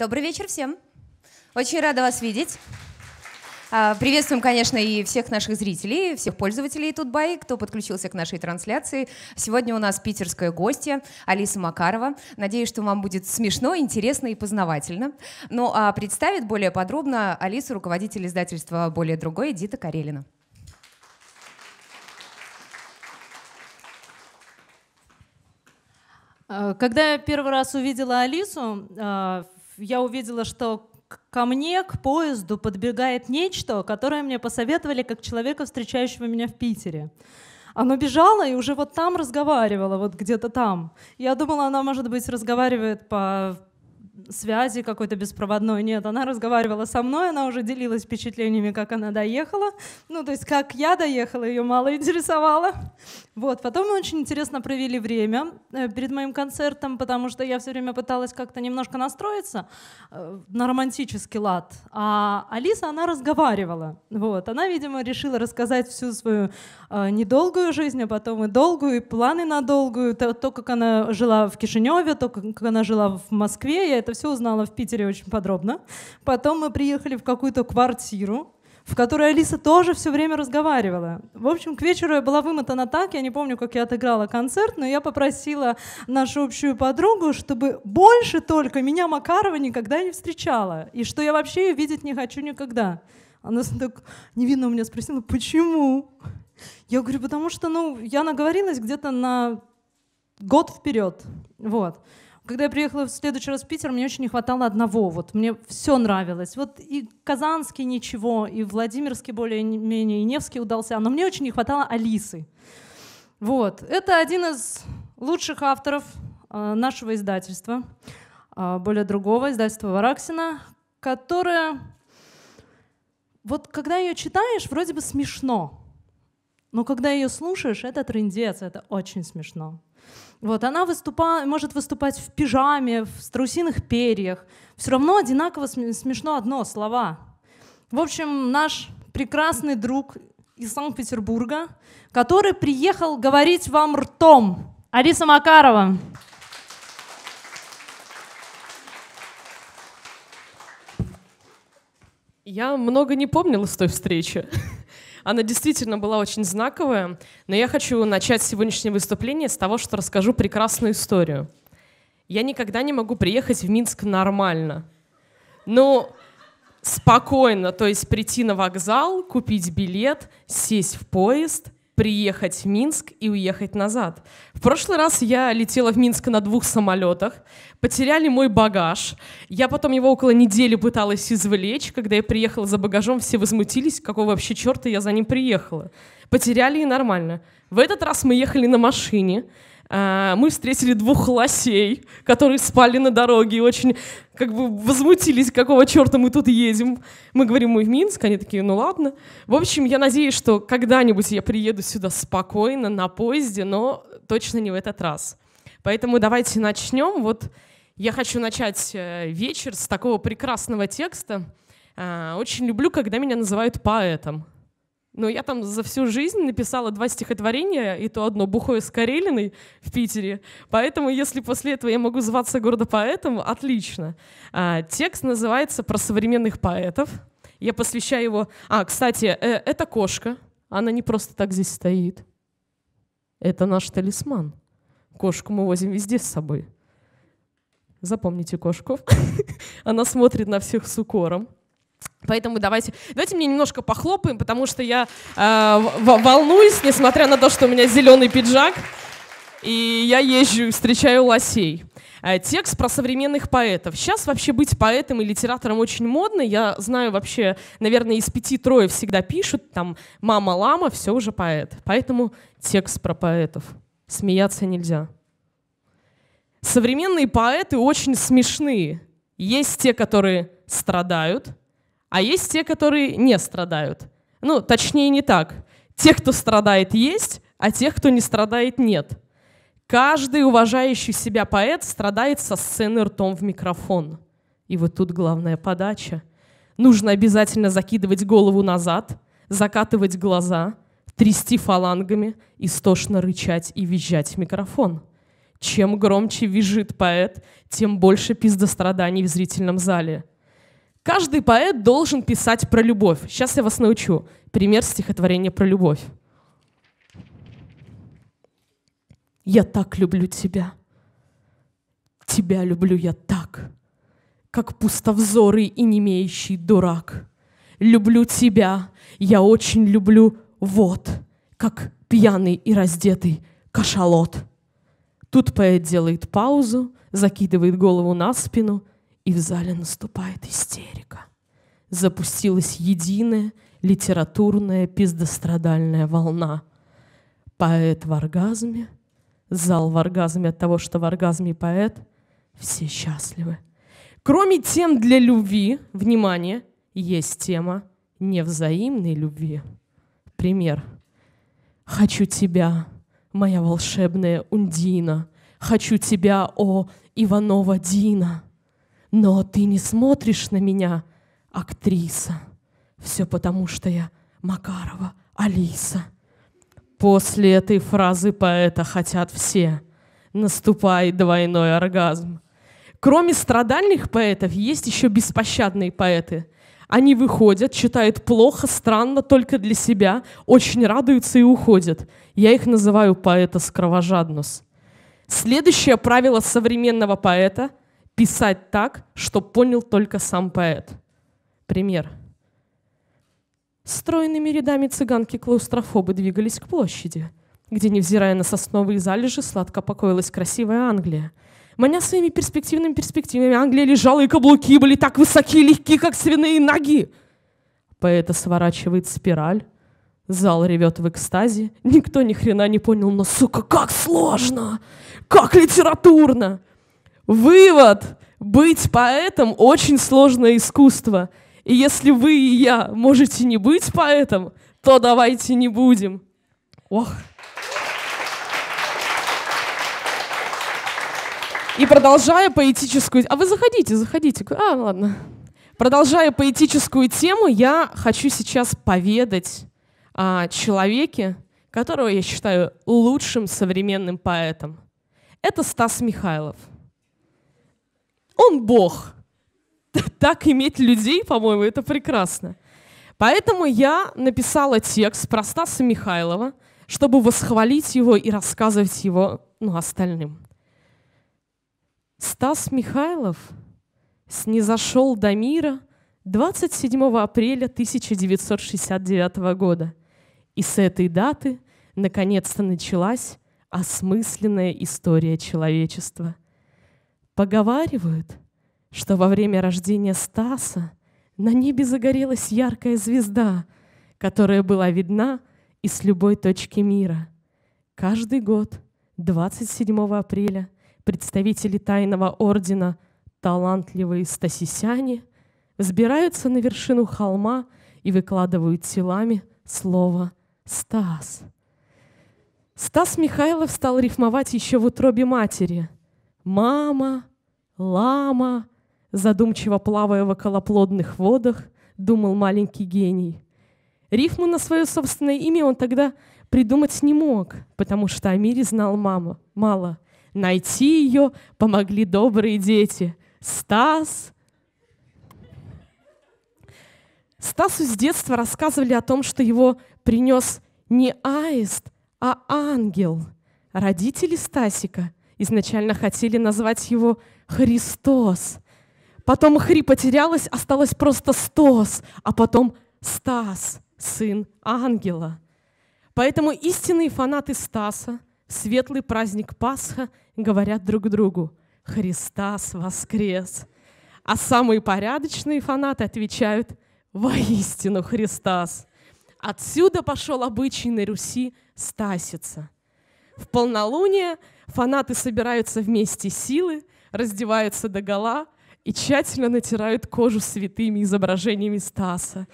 Добрый вечер всем. Очень рада вас видеть. А, приветствуем, конечно, и всех наших зрителей, всех пользователей Тутбай, кто подключился к нашей трансляции. Сегодня у нас питерская гостья Алиса Макарова. Надеюсь, что вам будет смешно, интересно и познавательно. Ну а представит более подробно Алису руководитель издательства «Более другой Дита Карелина. Э, когда я первый раз увидела Алису, э, я увидела, что ко мне, к поезду подбегает нечто, которое мне посоветовали как человека, встречающего меня в Питере. Оно бежало и уже вот там разговаривало, вот где-то там. Я думала, она, может быть, разговаривает по связи какой-то беспроводной. Нет, она разговаривала со мной, она уже делилась впечатлениями, как она доехала. Ну, то есть, как я доехала, ее мало интересовало. Вот, потом мы очень интересно провели время э, перед моим концертом, потому что я все время пыталась как-то немножко настроиться э, на романтический лад. А Алиса, она разговаривала. Вот, она, видимо, решила рассказать всю свою э, недолгую жизнь, а потом и долгую, и планы на долгую, то, то как она жила в Кишиневе, то, как она жила в Москве. Я это это все узнала в Питере очень подробно. Потом мы приехали в какую-то квартиру, в которой Алиса тоже все время разговаривала. В общем, к вечеру я была вымотана так, я не помню, как я отыграла концерт, но я попросила нашу общую подругу, чтобы больше только меня Макарова никогда не встречала, и что я вообще ее видеть не хочу никогда. Она так невинно у меня спросила, почему? Я говорю, потому что, ну, я наговорилась где-то на год вперед, вот. Когда я приехала в следующий раз в Питер, мне очень не хватало одного. Вот мне все нравилось. Вот и Казанский ничего, и Владимирский более-менее, и Невский удался. Но мне очень не хватало Алисы. Вот. Это один из лучших авторов э, нашего издательства, э, более другого издательства Вараксина, которое... Вот когда ее читаешь, вроде бы смешно, но когда ее слушаешь, это трындец, это очень смешно. Вот, она выступа, может выступать в пижаме, в страусиных перьях. Все равно одинаково смешно одно — слова. В общем, наш прекрасный друг из Санкт-Петербурга, который приехал говорить вам ртом. Ариса Макарова. Я много не помнила с той встречи. Она действительно была очень знаковая, но я хочу начать сегодняшнее выступление с того, что расскажу прекрасную историю. Я никогда не могу приехать в Минск нормально. Ну, спокойно, то есть прийти на вокзал, купить билет, сесть в поезд – приехать в Минск и уехать назад. В прошлый раз я летела в Минск на двух самолетах, потеряли мой багаж. Я потом его около недели пыталась извлечь. Когда я приехала за багажом, все возмутились, какого вообще черта я за ним приехала. Потеряли и нормально. В этот раз мы ехали на машине. А, мы встретили двух лосей, которые спали на дороге и очень как бы возмутились, какого черта мы тут едем. Мы говорим, мы в Минск, они такие, ну ладно. В общем, я надеюсь, что когда-нибудь я приеду сюда спокойно, на поезде, но точно не в этот раз. Поэтому давайте начнем. Вот я хочу начать э, вечер с такого прекрасного текста. А, очень люблю, когда меня называют поэтом. Но я там за всю жизнь написала два стихотворения, и то одно «Бухое с Карелиной» в Питере. Поэтому, если после этого я могу зваться городопоэтом, отлично. А, текст называется «Про современных поэтов». Я посвящаю его... А, кстати, э, это кошка. Она не просто так здесь стоит. Это наш талисман. Кошку мы возим везде с собой. Запомните кошку. Она смотрит на всех с укором. Поэтому давайте, давайте мне немножко похлопаем, потому что я э, волнуюсь, несмотря на то, что у меня зеленый пиджак, и я езжу и встречаю лосей. Э, текст про современных поэтов. Сейчас вообще быть поэтом и литератором очень модно. Я знаю вообще, наверное, из пяти трое всегда пишут, там «мама лама», все уже поэт. Поэтому текст про поэтов. Смеяться нельзя. Современные поэты очень смешные. Есть те, которые страдают – а есть те, которые не страдают. Ну, точнее, не так. Те, кто страдает, есть, а тех, кто не страдает, нет. Каждый уважающий себя поэт страдает со сцены ртом в микрофон. И вот тут главная подача. Нужно обязательно закидывать голову назад, закатывать глаза, трясти фалангами, истошно рычать и визжать в микрофон. Чем громче визжит поэт, тем больше пиздостраданий в зрительном зале – Каждый поэт должен писать про любовь. Сейчас я вас научу. Пример стихотворения про любовь. Я так люблю тебя. Тебя люблю я так, как пустовзорый и немеющий дурак. Люблю тебя, я очень люблю, вот, как пьяный и раздетый кашалот. Тут поэт делает паузу, закидывает голову на спину и в зале наступает истерика. Запустилась единая литературная пиздострадальная волна. Поэт в оргазме, зал в оргазме от того, что в оргазме поэт, все счастливы. Кроме тем для любви, внимание, есть тема невзаимной любви. Пример. «Хочу тебя, моя волшебная Ундина, хочу тебя, о Иванова Дина». Но ты не смотришь на меня, актриса. Все потому, что я Макарова Алиса. После этой фразы поэта хотят все. Наступает двойной оргазм. Кроме страдальных поэтов, есть еще беспощадные поэты. Они выходят, читают плохо, странно, только для себя, очень радуются и уходят. Я их называю поэта скровожаднус. Следующее правило современного поэта писать так, что понял только сам поэт. Пример. Стройными рядами цыганки-клаустрофобы двигались к площади, где, невзирая на сосновые залежи, сладко покоилась красивая Англия. Маня своими перспективными перспективами, Англия лежала, и каблуки были так высоки и легки, как свиные ноги. Поэта сворачивает спираль, Зал ревет в экстазе. Никто ни хрена не понял, но, сука, как сложно! Как литературно! Вывод! Быть поэтом очень сложное искусство. И если вы и я можете не быть поэтом, то давайте не будем. Ох. И продолжая поэтическую... А вы заходите, заходите. А, ладно. Продолжая поэтическую тему, я хочу сейчас поведать о человеке, которого я считаю лучшим современным поэтом. Это Стас Михайлов. Он Бог. Так иметь людей, по-моему, это прекрасно. Поэтому я написала текст про Стаса Михайлова, чтобы восхвалить его и рассказывать его ну, остальным. Стас Михайлов снизошел до мира 27 апреля 1969 года. И с этой даты наконец-то началась осмысленная история человечества. Поговаривают, что во время рождения Стаса на небе загорелась яркая звезда, которая была видна из любой точки мира. Каждый год, 27 апреля, представители тайного ордена «Талантливые стасисяне» взбираются на вершину холма и выкладывают телами слово «Стас». Стас Михайлов стал рифмовать еще в утробе матери. «Мама, лама!» Задумчиво плавая в околоплодных водах, думал маленький гений. Рифму на свое собственное имя он тогда придумать не мог, потому что о мире знал мама мало. Найти ее помогли добрые дети. Стас, Стасу с детства рассказывали о том, что его принес не аист, а ангел. Родители Стасика Изначально хотели назвать его Христос. Потом Хри потерялась, осталось просто Стос, а потом Стас, сын ангела. Поэтому истинные фанаты Стаса в светлый праздник Пасха говорят друг другу «Христас воскрес!» А самые порядочные фанаты отвечают «Воистину Христас!» Отсюда пошел обычай на Руси стаситься. В полнолуние Фанаты собираются вместе силы, раздеваются до гола и тщательно натирают кожу святыми изображениями Стаса.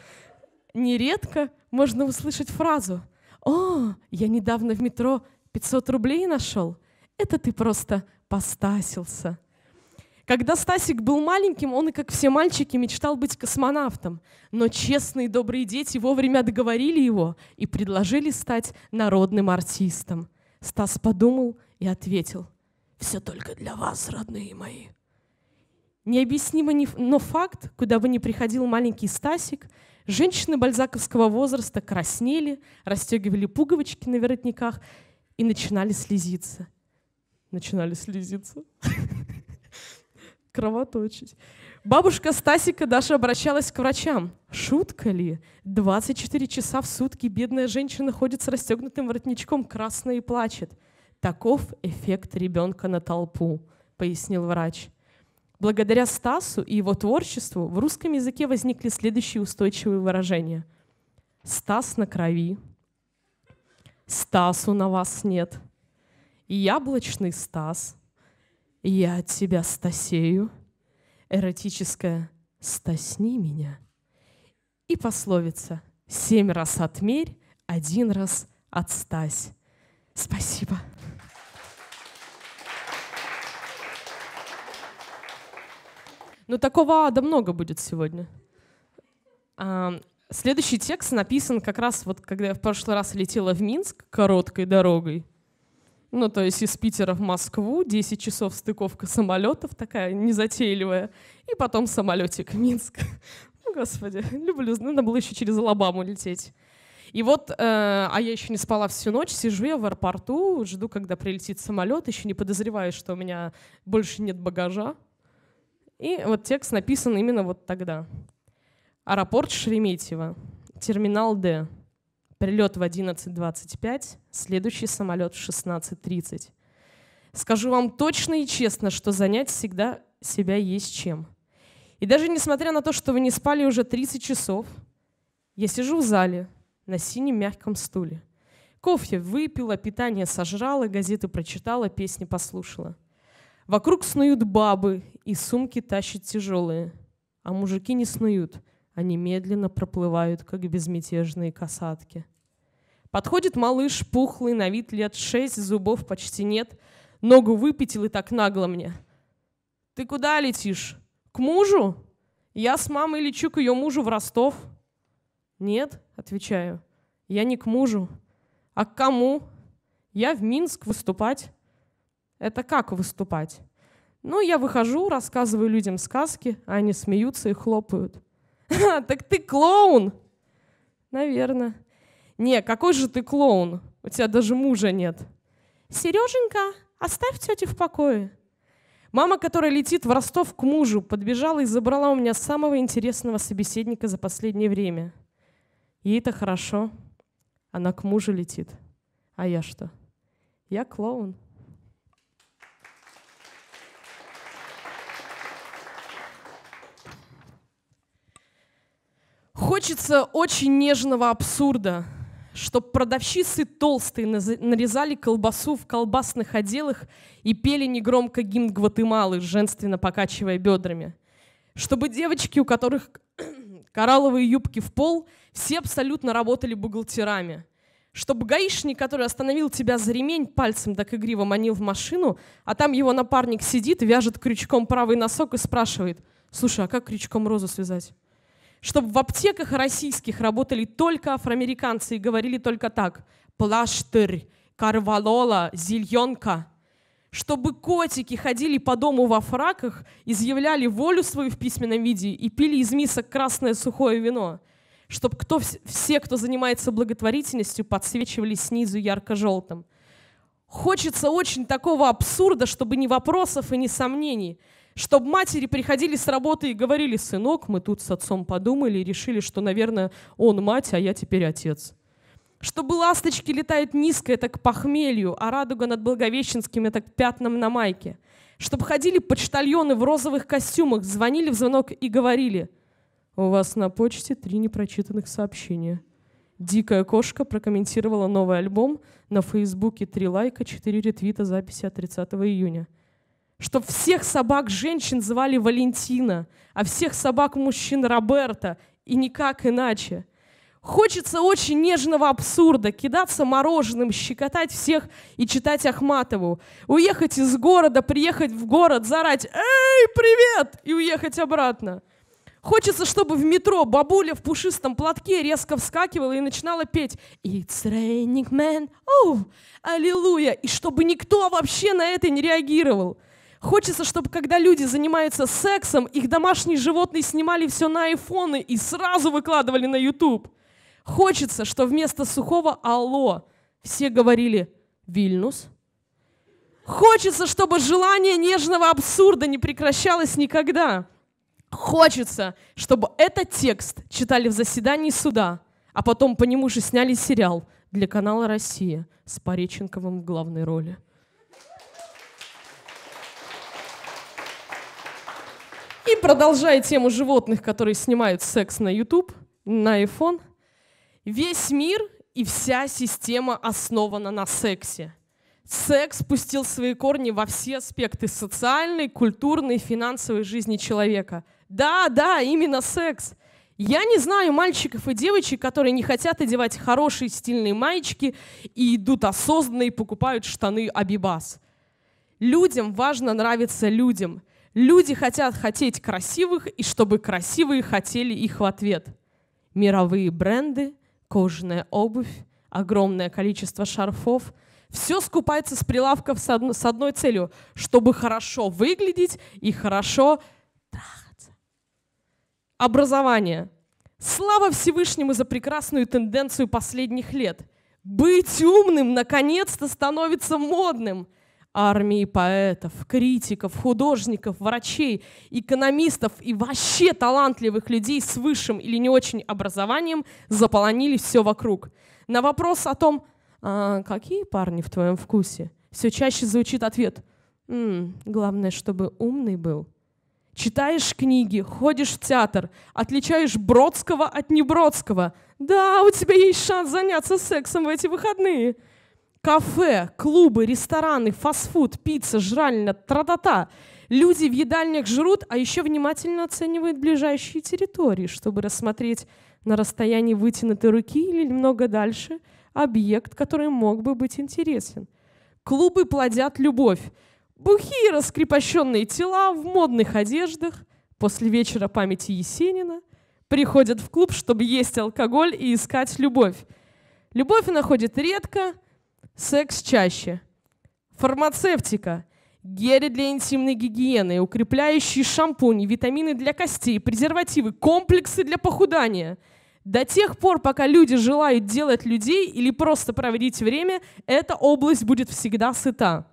Нередко можно услышать фразу «О, я недавно в метро 500 рублей нашел, это ты просто постасился». Когда Стасик был маленьким, он, и как все мальчики, мечтал быть космонавтом. Но честные добрые дети вовремя договорили его и предложили стать народным артистом. Стас подумал, и ответил, «Все только для вас, родные мои». Необъяснимо, но факт, куда бы ни приходил маленький Стасик, женщины бальзаковского возраста краснели, расстегивали пуговочки на воротниках и начинали слезиться. Начинали слезиться. Кровоточить. Бабушка Стасика даже обращалась к врачам. Шутка ли? 24 часа в сутки бедная женщина ходит с расстегнутым воротничком, красная и плачет. Таков эффект ребенка на толпу, пояснил врач. Благодаря Стасу и его творчеству в русском языке возникли следующие устойчивые выражения. Стас на крови. Стасу на вас нет. Яблочный Стас. Я от тебя стасею. Эротическое «стасни меня». И пословица «семь раз отмерь, один раз отстась». Спасибо. Но такого ада много будет сегодня. А, следующий текст написан как раз вот когда я в прошлый раз летела в Минск короткой дорогой. Ну, то есть из Питера в Москву, 10 часов стыковка самолетов, такая незатейливая, и потом самолетик в Минск. Ну, господи, люблю, надо было еще через Алабаму лететь. И вот, э, а я еще не спала всю ночь, сижу я в аэропорту, жду, когда прилетит самолет, еще не подозреваю, что у меня больше нет багажа. И вот текст написан именно вот тогда. Аэропорт Шереметьево, терминал Д. Прилет в 11.25, следующий самолет в 16.30. Скажу вам точно и честно, что занять всегда себя есть чем. И даже несмотря на то, что вы не спали уже 30 часов, я сижу в зале на синем мягком стуле. Кофе выпила, питание сожрала, газеты прочитала, песни послушала – Вокруг снуют бабы, и сумки тащат тяжелые. А мужики не снуют, они медленно проплывают, как безмятежные касатки. Подходит малыш, пухлый, на вид лет шесть, зубов почти нет. Ногу выпятил и так нагло мне. «Ты куда летишь? К мужу?» «Я с мамой лечу к ее мужу в Ростов». «Нет», — отвечаю, — «я не к мужу». «А к кому?» «Я в Минск выступать». Это как выступать? Ну, я выхожу, рассказываю людям сказки, а они смеются и хлопают. так ты клоун!» «Наверное». «Не, какой же ты клоун? У тебя даже мужа нет». «Сереженька, оставь тети в покое». Мама, которая летит в Ростов к мужу, подбежала и забрала у меня самого интересного собеседника за последнее время. Ей-то хорошо. Она к мужу летит. А я что? Я клоун. Хочется очень нежного абсурда, чтоб продавщицы толстые нарезали колбасу в колбасных отделах и пели негромко гимн Гватемалы, женственно покачивая бедрами. Чтобы девочки, у которых коралловые юбки в пол, все абсолютно работали бухгалтерами. Чтобы гаишник, который остановил тебя за ремень, пальцем так игриво манил в машину, а там его напарник сидит, вяжет крючком правый носок и спрашивает, «Слушай, а как крючком розу связать?» чтобы в аптеках российских работали только афроамериканцы и говорили только так. Плаштырь, карвалола, зельонка. Чтобы котики ходили по дому во фраках, изъявляли волю свою в письменном виде и пили из мисок красное сухое вино. Чтобы кто, все, кто занимается благотворительностью, подсвечивали снизу ярко-желтым. Хочется очень такого абсурда, чтобы ни вопросов и ни сомнений – чтобы матери приходили с работы и говорили, сынок, мы тут с отцом подумали и решили, что, наверное, он мать, а я теперь отец. Чтобы ласточки летают низко, это к похмелью, а радуга над Благовещенским — это к пятнам на майке. Чтобы ходили почтальоны в розовых костюмах, звонили в звонок и говорили, «У вас на почте три непрочитанных сообщения». Дикая кошка прокомментировала новый альбом. На Фейсбуке три лайка, четыре ретвита записи от 30 июня чтобы всех собак женщин звали Валентина, а всех собак мужчин Роберта, и никак иначе. Хочется очень нежного абсурда, кидаться мороженым, щекотать всех и читать Ахматову. Уехать из города, приехать в город, зарать «Эй, привет!» и уехать обратно. Хочется, чтобы в метро бабуля в пушистом платке резко вскакивала и начинала петь «It's raining man!» «Оу! Аллилуйя!» И чтобы никто вообще на это не реагировал. Хочется, чтобы когда люди занимаются сексом, их домашние животные снимали все на айфоны и сразу выкладывали на YouTube. Хочется, что вместо сухого «Алло» все говорили «Вильнюс». Хочется, чтобы желание нежного абсурда не прекращалось никогда. Хочется, чтобы этот текст читали в заседании суда, а потом по нему же сняли сериал для канала «Россия» с Пореченковым в главной роли. И продолжая тему животных, которые снимают секс на YouTube, на iPhone, весь мир и вся система основана на сексе. Секс пустил свои корни во все аспекты социальной, культурной, финансовой жизни человека. Да, да, именно секс. Я не знаю мальчиков и девочек, которые не хотят одевать хорошие стильные маечки и идут осознанно и покупают штаны Абибас. Людям важно нравиться людям. Люди хотят хотеть красивых, и чтобы красивые хотели их в ответ. Мировые бренды, кожаная обувь, огромное количество шарфов – все скупается с прилавков с одной целью, чтобы хорошо выглядеть и хорошо трахаться. Образование. Слава Всевышнему за прекрасную тенденцию последних лет. Быть умным наконец-то становится модным армии поэтов, критиков, художников, врачей, экономистов и вообще талантливых людей с высшим или не очень образованием заполонили все вокруг. На вопрос о том, а, какие парни в твоем вкусе, все чаще звучит ответ «М -м, «Главное, чтобы умный был». Читаешь книги, ходишь в театр, отличаешь Бродского от Небродского. Да, у тебя есть шанс заняться сексом в эти выходные кафе, клубы, рестораны, фастфуд, пицца, жральня, тра-та-та. Люди в едальнях жрут, а еще внимательно оценивают ближайшие территории, чтобы рассмотреть на расстоянии вытянутой руки или немного дальше объект, который мог бы быть интересен. Клубы плодят любовь. Бухие раскрепощенные тела в модных одеждах после вечера памяти Есенина приходят в клуб, чтобы есть алкоголь и искать любовь. Любовь находит редко – секс чаще, фармацевтика, гели для интимной гигиены, укрепляющие шампуни, витамины для костей, презервативы, комплексы для похудания. До тех пор, пока люди желают делать людей или просто проводить время, эта область будет всегда сыта.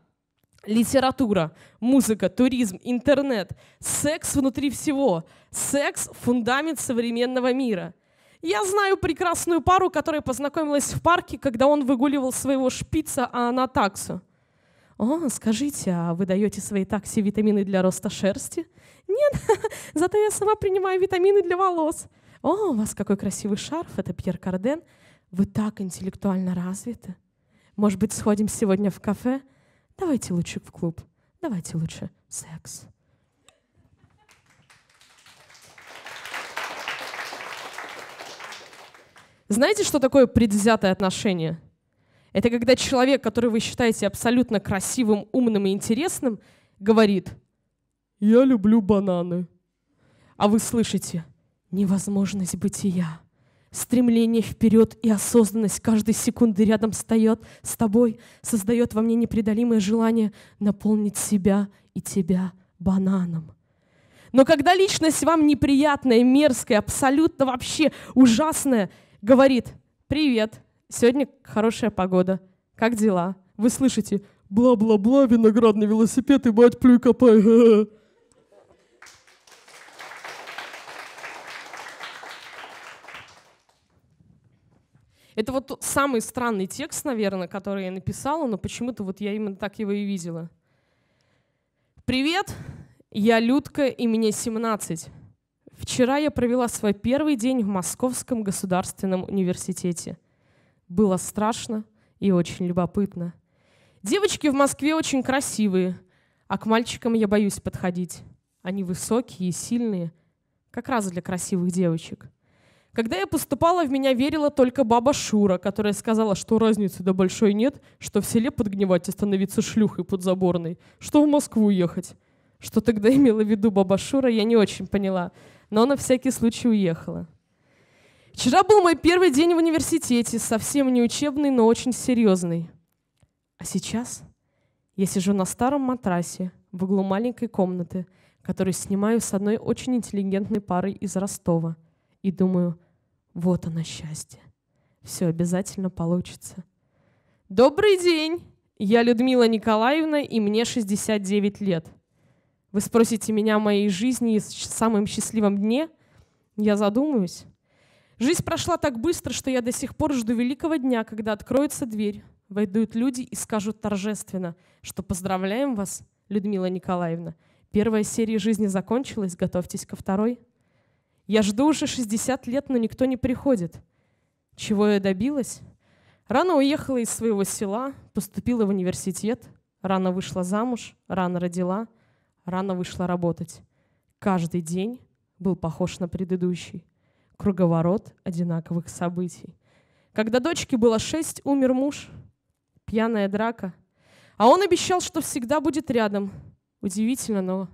Литература, музыка, туризм, интернет, секс внутри всего. Секс – фундамент современного мира – я знаю прекрасную пару, которая познакомилась в парке, когда он выгуливал своего шпица, а она таксу. «О, скажите, а вы даете своей такси витамины для роста шерсти?» «Нет, зато я сама принимаю витамины для волос». «О, у вас какой красивый шарф, это Пьер Карден. Вы так интеллектуально развиты. Может быть, сходим сегодня в кафе? Давайте лучше в клуб. Давайте лучше секс». Знаете, что такое предвзятое отношение? Это когда человек, который вы считаете абсолютно красивым, умным и интересным, говорит «Я люблю бананы». А вы слышите «Невозможность бытия». Стремление вперед и осознанность каждой секунды рядом стоят с тобой, создает во мне непреодолимое желание наполнить себя и тебя бананом. Но когда личность вам неприятная, мерзкая, абсолютно вообще ужасная, говорит «Привет, сегодня хорошая погода, как дела?» Вы слышите «Бла-бла-бла, виноградный велосипед и мать плюй копай». Это вот самый странный текст, наверное, который я написала, но почему-то вот я именно так его и видела. «Привет, я Людка, и мне 17. Вчера я провела свой первый день в Московском государственном университете. Было страшно и очень любопытно. Девочки в Москве очень красивые, а к мальчикам я боюсь подходить. Они высокие и сильные, как раз для красивых девочек. Когда я поступала, в меня верила только баба Шура, которая сказала, что разницы до большой нет, что в селе подгнивать и становиться шлюхой подзаборной, что в Москву ехать. Что тогда имела в виду баба Шура, я не очень поняла но на всякий случай уехала. Вчера был мой первый день в университете, совсем не учебный, но очень серьезный. А сейчас я сижу на старом матрасе в углу маленькой комнаты, которую снимаю с одной очень интеллигентной парой из Ростова, и думаю, вот оно счастье. Все обязательно получится. Добрый день! Я Людмила Николаевна, и мне 69 лет. Вы спросите меня о моей жизни и самом счастливом дне? Я задумаюсь. Жизнь прошла так быстро, что я до сих пор жду великого дня, когда откроется дверь, войдут люди и скажут торжественно, что поздравляем вас, Людмила Николаевна. Первая серия жизни закончилась, готовьтесь ко второй. Я жду уже 60 лет, но никто не приходит. Чего я добилась? Рано уехала из своего села, поступила в университет, рано вышла замуж, рано родила — рано вышла работать. Каждый день был похож на предыдущий. Круговорот одинаковых событий. Когда дочке было шесть, умер муж. Пьяная драка. А он обещал, что всегда будет рядом. Удивительно, но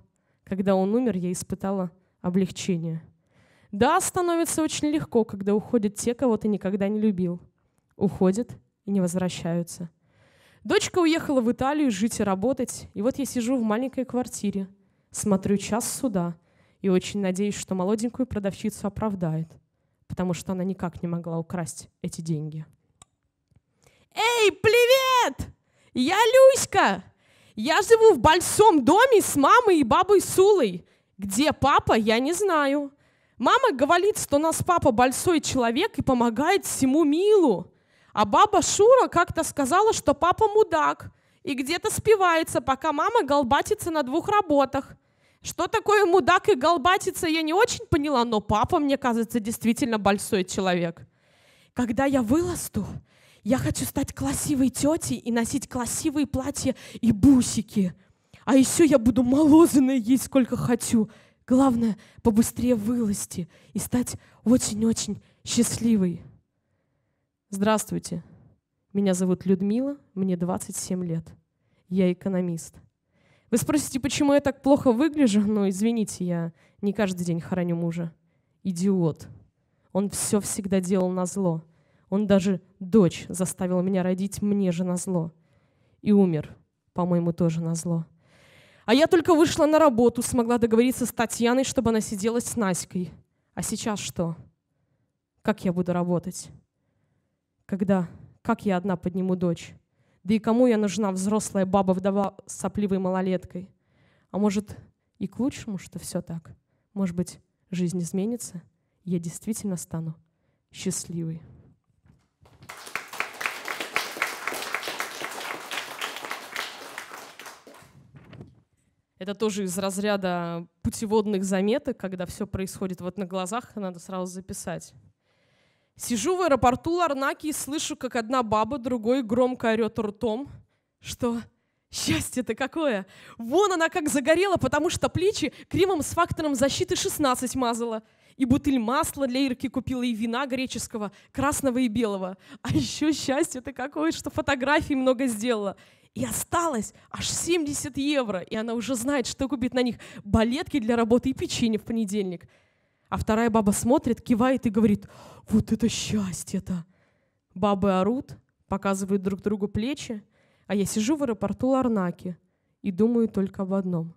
когда он умер, я испытала облегчение. Да, становится очень легко, когда уходят те, кого ты никогда не любил. Уходят и не возвращаются. Дочка уехала в Италию жить и работать, и вот я сижу в маленькой квартире, смотрю час суда и очень надеюсь, что молоденькую продавщицу оправдает, потому что она никак не могла украсть эти деньги. «Эй, привет! Я Люська! Я живу в большом доме с мамой и бабой Сулой. Где папа, я не знаю. Мама говорит, что у нас папа большой человек и помогает всему милу. А баба Шура как-то сказала, что папа мудак и где-то спивается, пока мама голбатится на двух работах. Что такое мудак и голбатится, я не очень поняла, но папа, мне кажется, действительно большой человек. Когда я вырасту, я хочу стать красивой тетей и носить красивые платья и бусики. А еще я буду молозанное есть сколько хочу. Главное, побыстрее вылазти и стать очень-очень счастливой. Здравствуйте. Меня зовут Людмила, мне 27 лет. Я экономист. Вы спросите, почему я так плохо выгляжу? но ну, извините, я не каждый день хороню мужа. Идиот. Он все всегда делал на зло. Он даже дочь заставил меня родить мне же на зло. И умер, по-моему, тоже на зло. А я только вышла на работу, смогла договориться с Татьяной, чтобы она сидела с Наськой. А сейчас что? Как я буду работать? когда как я одна подниму дочь? Да и кому я нужна, взрослая баба-вдова с сопливой малолеткой? А может, и к лучшему, что все так? Может быть, жизнь изменится? Я действительно стану счастливой. Это тоже из разряда путеводных заметок, когда все происходит вот на глазах, и надо сразу записать. Сижу в аэропорту Ларнаки и слышу, как одна баба другой громко орет ртом, что Счастье-то какое! Вон она как загорела, потому что плечи кремом с фактором защиты 16 мазала. И бутыль масла для Ирки купила, и вина греческого, красного и белого. А еще счастье-то какое, что фотографий много сделала. И осталось аж 70 евро, и она уже знает, что купит на них балетки для работы и печенье в понедельник. А вторая баба смотрит, кивает и говорит, вот это счастье-то. Бабы орут, показывают друг другу плечи, а я сижу в аэропорту Ларнаки и думаю только об одном.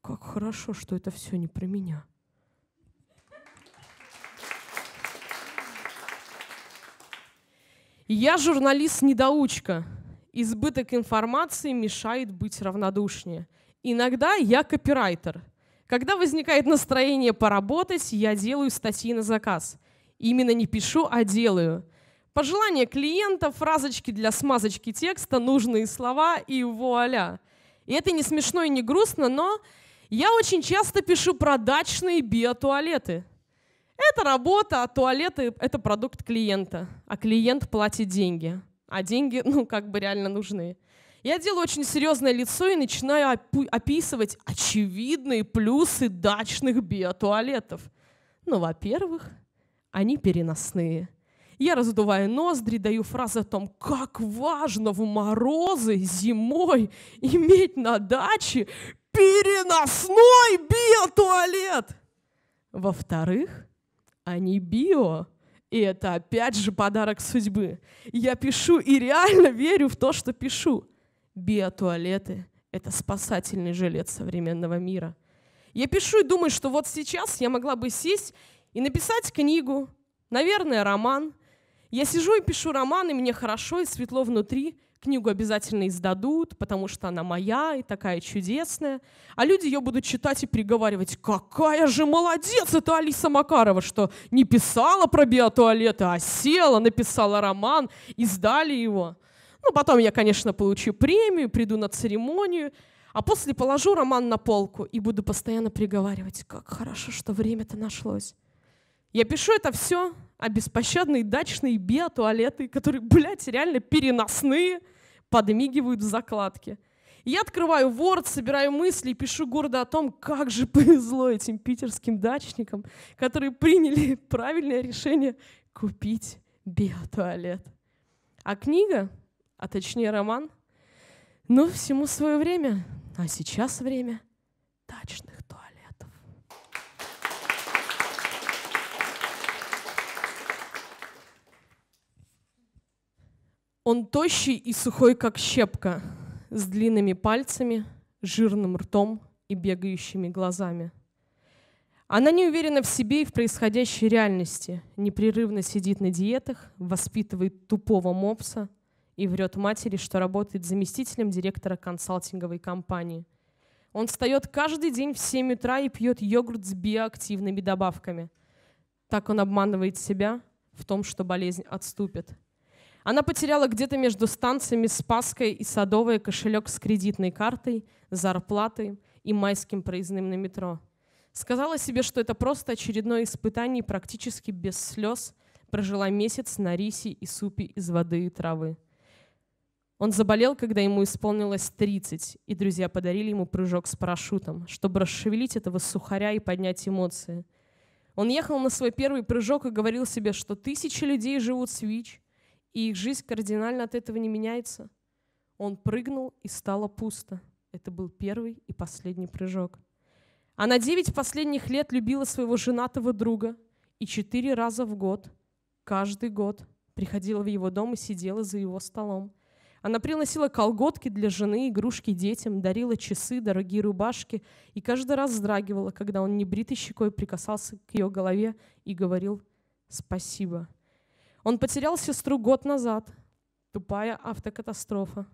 Как хорошо, что это все не про меня. Я журналист-недоучка. Избыток информации мешает быть равнодушнее. Иногда я копирайтер – когда возникает настроение поработать, я делаю статьи на заказ. Именно не пишу, а делаю. Пожелания клиента, фразочки для смазочки текста, нужные слова и вуаля. И это не смешно и не грустно, но я очень часто пишу про дачные биотуалеты. Это работа, а туалеты — это продукт клиента. А клиент платит деньги. А деньги, ну, как бы реально нужны. Я делаю очень серьезное лицо и начинаю описывать очевидные плюсы дачных биотуалетов. Ну, во-первых, они переносные. Я раздуваю ноздри, даю фразы о том, как важно в морозы зимой иметь на даче переносной биотуалет. Во-вторых, они био. И это опять же подарок судьбы. Я пишу и реально верю в то, что пишу. Биотуалеты — это спасательный жилет современного мира. Я пишу и думаю, что вот сейчас я могла бы сесть и написать книгу, наверное, роман. Я сижу и пишу роман, и мне хорошо и светло внутри. Книгу обязательно издадут, потому что она моя и такая чудесная. А люди ее будут читать и приговаривать. Какая же молодец эта Алиса Макарова, что не писала про биотуалеты, а села, написала роман, издали его. Ну, потом я, конечно, получу премию, приду на церемонию, а после положу роман на полку и буду постоянно приговаривать, как хорошо, что время-то нашлось. Я пишу это все, а беспощадные дачные биотуалеты, которые, блядь, реально переносные, подмигивают в закладке. Я открываю Word, собираю мысли и пишу гордо о том, как же повезло этим питерским дачникам, которые приняли правильное решение купить биотуалет. А книга а точнее роман. Но ну, всему свое время, а сейчас время дачных туалетов. Он тощий и сухой, как щепка, с длинными пальцами, жирным ртом и бегающими глазами. Она не уверена в себе и в происходящей реальности, непрерывно сидит на диетах, воспитывает тупого мопса – и врет матери, что работает заместителем директора консалтинговой компании. Он встает каждый день в 7 утра и пьет йогурт с биоактивными добавками. Так он обманывает себя в том, что болезнь отступит. Она потеряла где-то между станциями Спасская и Садовая кошелек с кредитной картой, зарплатой и майским проездным на метро. Сказала себе, что это просто очередное испытание и практически без слез прожила месяц на рисе и супе из воды и травы. Он заболел, когда ему исполнилось 30, и друзья подарили ему прыжок с парашютом, чтобы расшевелить этого сухаря и поднять эмоции. Он ехал на свой первый прыжок и говорил себе, что тысячи людей живут с ВИЧ, и их жизнь кардинально от этого не меняется. Он прыгнул, и стало пусто. Это был первый и последний прыжок. Она девять последних лет любила своего женатого друга и четыре раза в год, каждый год, приходила в его дом и сидела за его столом. Она приносила колготки для жены, игрушки детям, дарила часы, дорогие рубашки и каждый раз вздрагивала, когда он небритой щекой прикасался к ее голове и говорил «спасибо». Он потерял сестру год назад. Тупая автокатастрофа.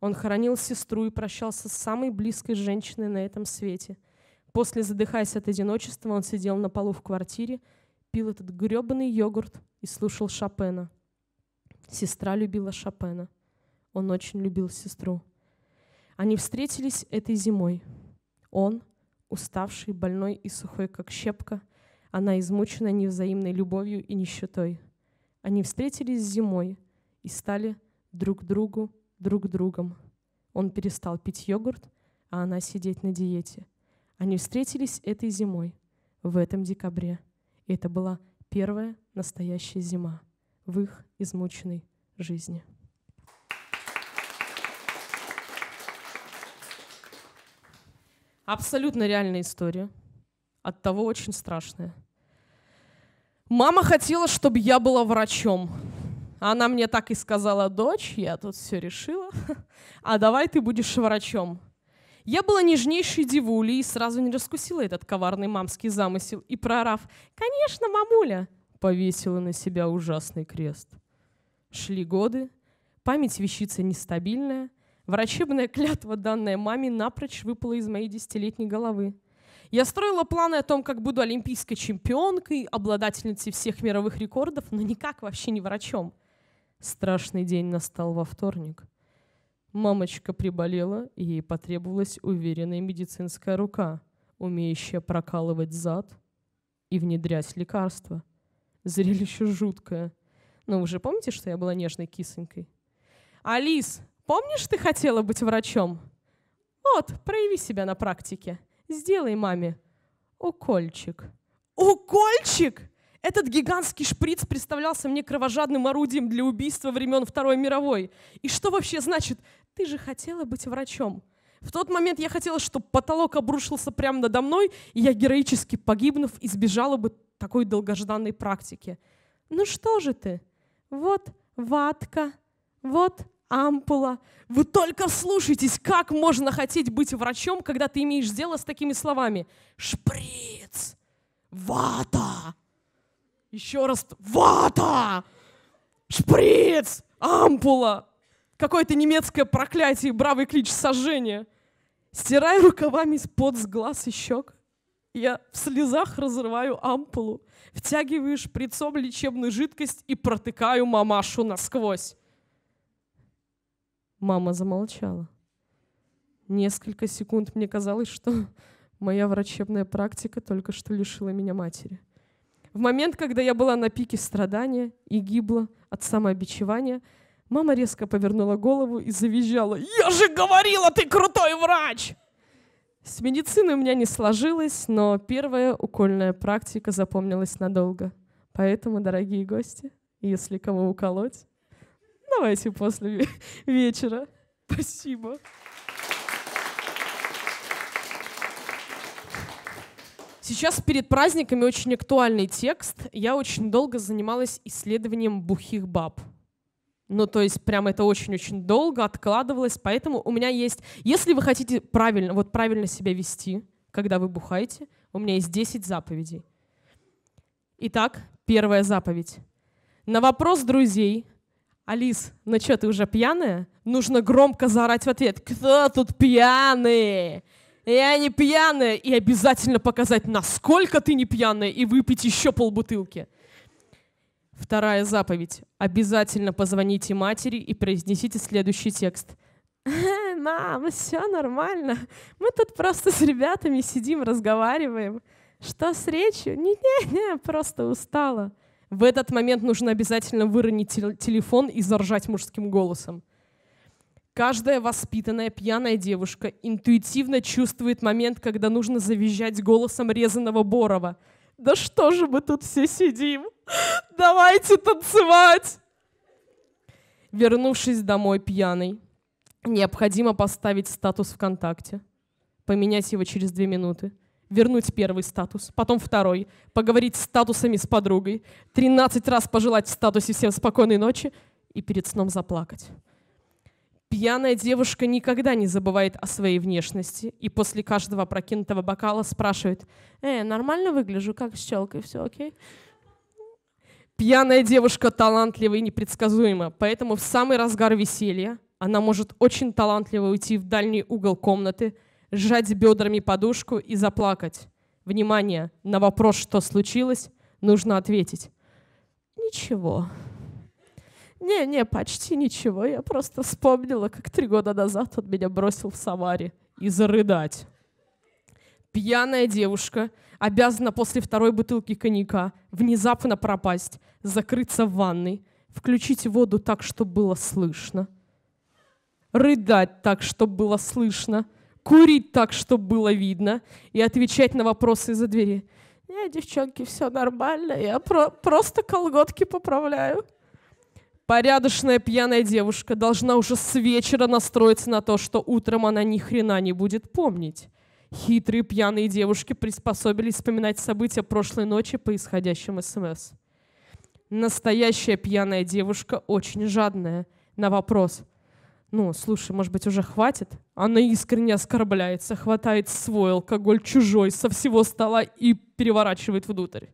Он хоронил сестру и прощался с самой близкой женщиной на этом свете. После, задыхаясь от одиночества, он сидел на полу в квартире, пил этот грёбаный йогурт и слушал Шопена. Сестра любила Шопена. Он очень любил сестру. Они встретились этой зимой. Он, уставший, больной и сухой, как щепка, она измучена невзаимной любовью и нищетой. Они встретились зимой и стали друг другу друг другом. Он перестал пить йогурт, а она сидеть на диете. Они встретились этой зимой, в этом декабре. И это была первая настоящая зима в их измученной жизни. Абсолютно реальная история. От того очень страшная. Мама хотела, чтобы я была врачом. Она мне так и сказала, дочь, я тут все решила, а давай ты будешь врачом. Я была нежнейшей девулей и сразу не раскусила этот коварный мамский замысел и, прорав «Конечно, мамуля!» повесила на себя ужасный крест. Шли годы, память вещица нестабильная — Врачебная клятва, данная маме, напрочь выпала из моей десятилетней головы. Я строила планы о том, как буду олимпийской чемпионкой, обладательницей всех мировых рекордов, но никак вообще не врачом. Страшный день настал во вторник. Мамочка приболела, и ей потребовалась уверенная медицинская рука, умеющая прокалывать зад и внедрять лекарства. Зрелище жуткое. Но ну, вы же помните, что я была нежной кисонькой? «Алис, Помнишь, ты хотела быть врачом? Вот, прояви себя на практике. Сделай маме укольчик. Укольчик? Этот гигантский шприц представлялся мне кровожадным орудием для убийства времен Второй мировой. И что вообще значит «ты же хотела быть врачом»? В тот момент я хотела, чтобы потолок обрушился прямо надо мной, и я, героически погибнув, избежала бы такой долгожданной практики. Ну что же ты? Вот ватка, вот ампула. Вы только слушайтесь, как можно хотеть быть врачом, когда ты имеешь дело с такими словами. Шприц, вата, еще раз вата, шприц, ампула. Какое-то немецкое проклятие, бравый клич сожжения. Стираю рукавами под с глаз и щек. Я в слезах разрываю ампулу, втягиваю шприцом лечебную жидкость и протыкаю мамашу насквозь. Мама замолчала. Несколько секунд мне казалось, что моя врачебная практика только что лишила меня матери. В момент, когда я была на пике страдания и гибла от самообичевания, мама резко повернула голову и завизжала. «Я же говорила, ты крутой врач!» С медициной у меня не сложилось, но первая укольная практика запомнилась надолго. Поэтому, дорогие гости, если кого уколоть, давайте после вечера. Спасибо. Сейчас перед праздниками очень актуальный текст. Я очень долго занималась исследованием бухих баб. Ну, то есть прям это очень-очень долго откладывалось, поэтому у меня есть... Если вы хотите правильно, вот правильно себя вести, когда вы бухаете, у меня есть 10 заповедей. Итак, первая заповедь. На вопрос друзей, Алис, ну что, ты уже пьяная? Нужно громко заорать в ответ. Кто тут пьяный? Я не пьяная. И обязательно показать, насколько ты не пьяная, и выпить еще полбутылки. Вторая заповедь. Обязательно позвоните матери и произнесите следующий текст. «Мам, все нормально. Мы тут просто с ребятами сидим, разговариваем. Что с речью? Не-не-не, просто устала». В этот момент нужно обязательно выронить тел телефон и заржать мужским голосом. Каждая воспитанная пьяная девушка интуитивно чувствует момент, когда нужно завизжать голосом резаного Борова. «Да что же мы тут все сидим? Давайте танцевать!» Вернувшись домой пьяный, необходимо поставить статус ВКонтакте, поменять его через две минуты – вернуть первый статус, потом второй, поговорить статусами с подругой, 13 раз пожелать в статусе всем спокойной ночи и перед сном заплакать. Пьяная девушка никогда не забывает о своей внешности и после каждого прокинутого бокала спрашивает «Э, нормально выгляжу, как с челкой, все окей?» Пьяная девушка талантлива и непредсказуема, поэтому в самый разгар веселья она может очень талантливо уйти в дальний угол комнаты, сжать бедрами подушку и заплакать. Внимание, на вопрос, что случилось, нужно ответить. Ничего. Не-не, почти ничего. Я просто вспомнила, как три года назад он меня бросил в Самаре. И зарыдать. Пьяная девушка обязана после второй бутылки коньяка внезапно пропасть, закрыться в ванной, включить воду так, чтобы было слышно, рыдать так, чтобы было слышно — курить так, чтобы было видно, и отвечать на вопросы из-за двери. «Не, девчонки, все нормально, я про просто колготки поправляю». Порядочная пьяная девушка должна уже с вечера настроиться на то, что утром она ни хрена не будет помнить. Хитрые пьяные девушки приспособились вспоминать события прошлой ночи по исходящим СМС. Настоящая пьяная девушка очень жадная на вопрос – ну, слушай, может быть, уже хватит? Она искренне оскорбляется, хватает свой алкоголь чужой со всего стола и переворачивает внутрь.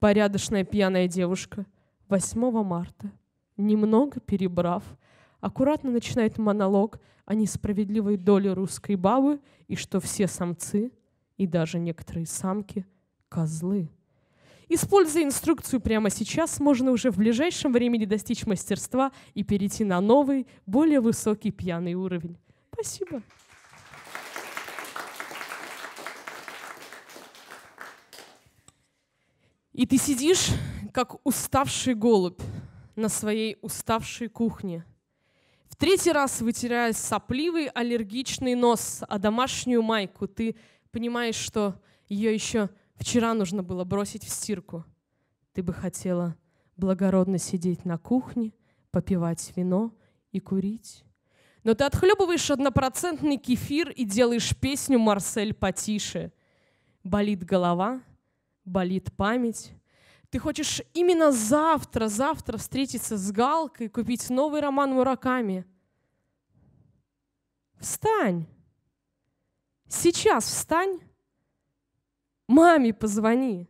Порядочная пьяная девушка 8 марта, немного перебрав, аккуратно начинает монолог о несправедливой доле русской бабы и что все самцы, и даже некоторые самки, козлы. Используя инструкцию прямо сейчас, можно уже в ближайшем времени достичь мастерства и перейти на новый, более высокий пьяный уровень. Спасибо. И ты сидишь, как уставший голубь на своей уставшей кухне. В третий раз, вытирая сопливый аллергичный нос, а домашнюю майку, ты понимаешь, что ее еще Вчера нужно было бросить в стирку. Ты бы хотела благородно сидеть на кухне, попивать вино и курить. Но ты отхлебываешь однопроцентный кефир и делаешь песню «Марсель потише». Болит голова, болит память. Ты хочешь именно завтра, завтра встретиться с Галкой, купить новый роман Мураками. Встань! Сейчас встань Маме позвони.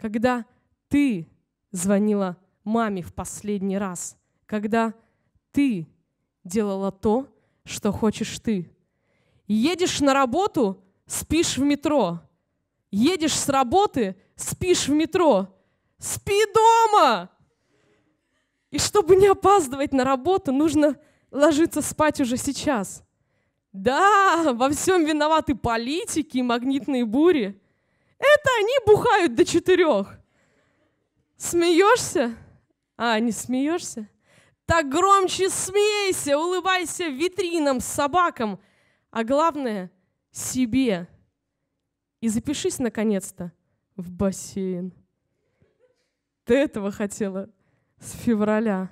Когда ты звонила маме в последний раз, когда ты делала то, что хочешь ты. Едешь на работу, спишь в метро. Едешь с работы, спишь в метро. Спи дома! И чтобы не опаздывать на работу, нужно ложиться спать уже сейчас. Да, во всем виноваты политики и магнитные бури. Это они бухают до четырех. Смеешься? А, не смеешься? Так громче смейся, улыбайся витринам, собакам, а главное — себе. И запишись, наконец-то, в бассейн. Ты этого хотела с февраля.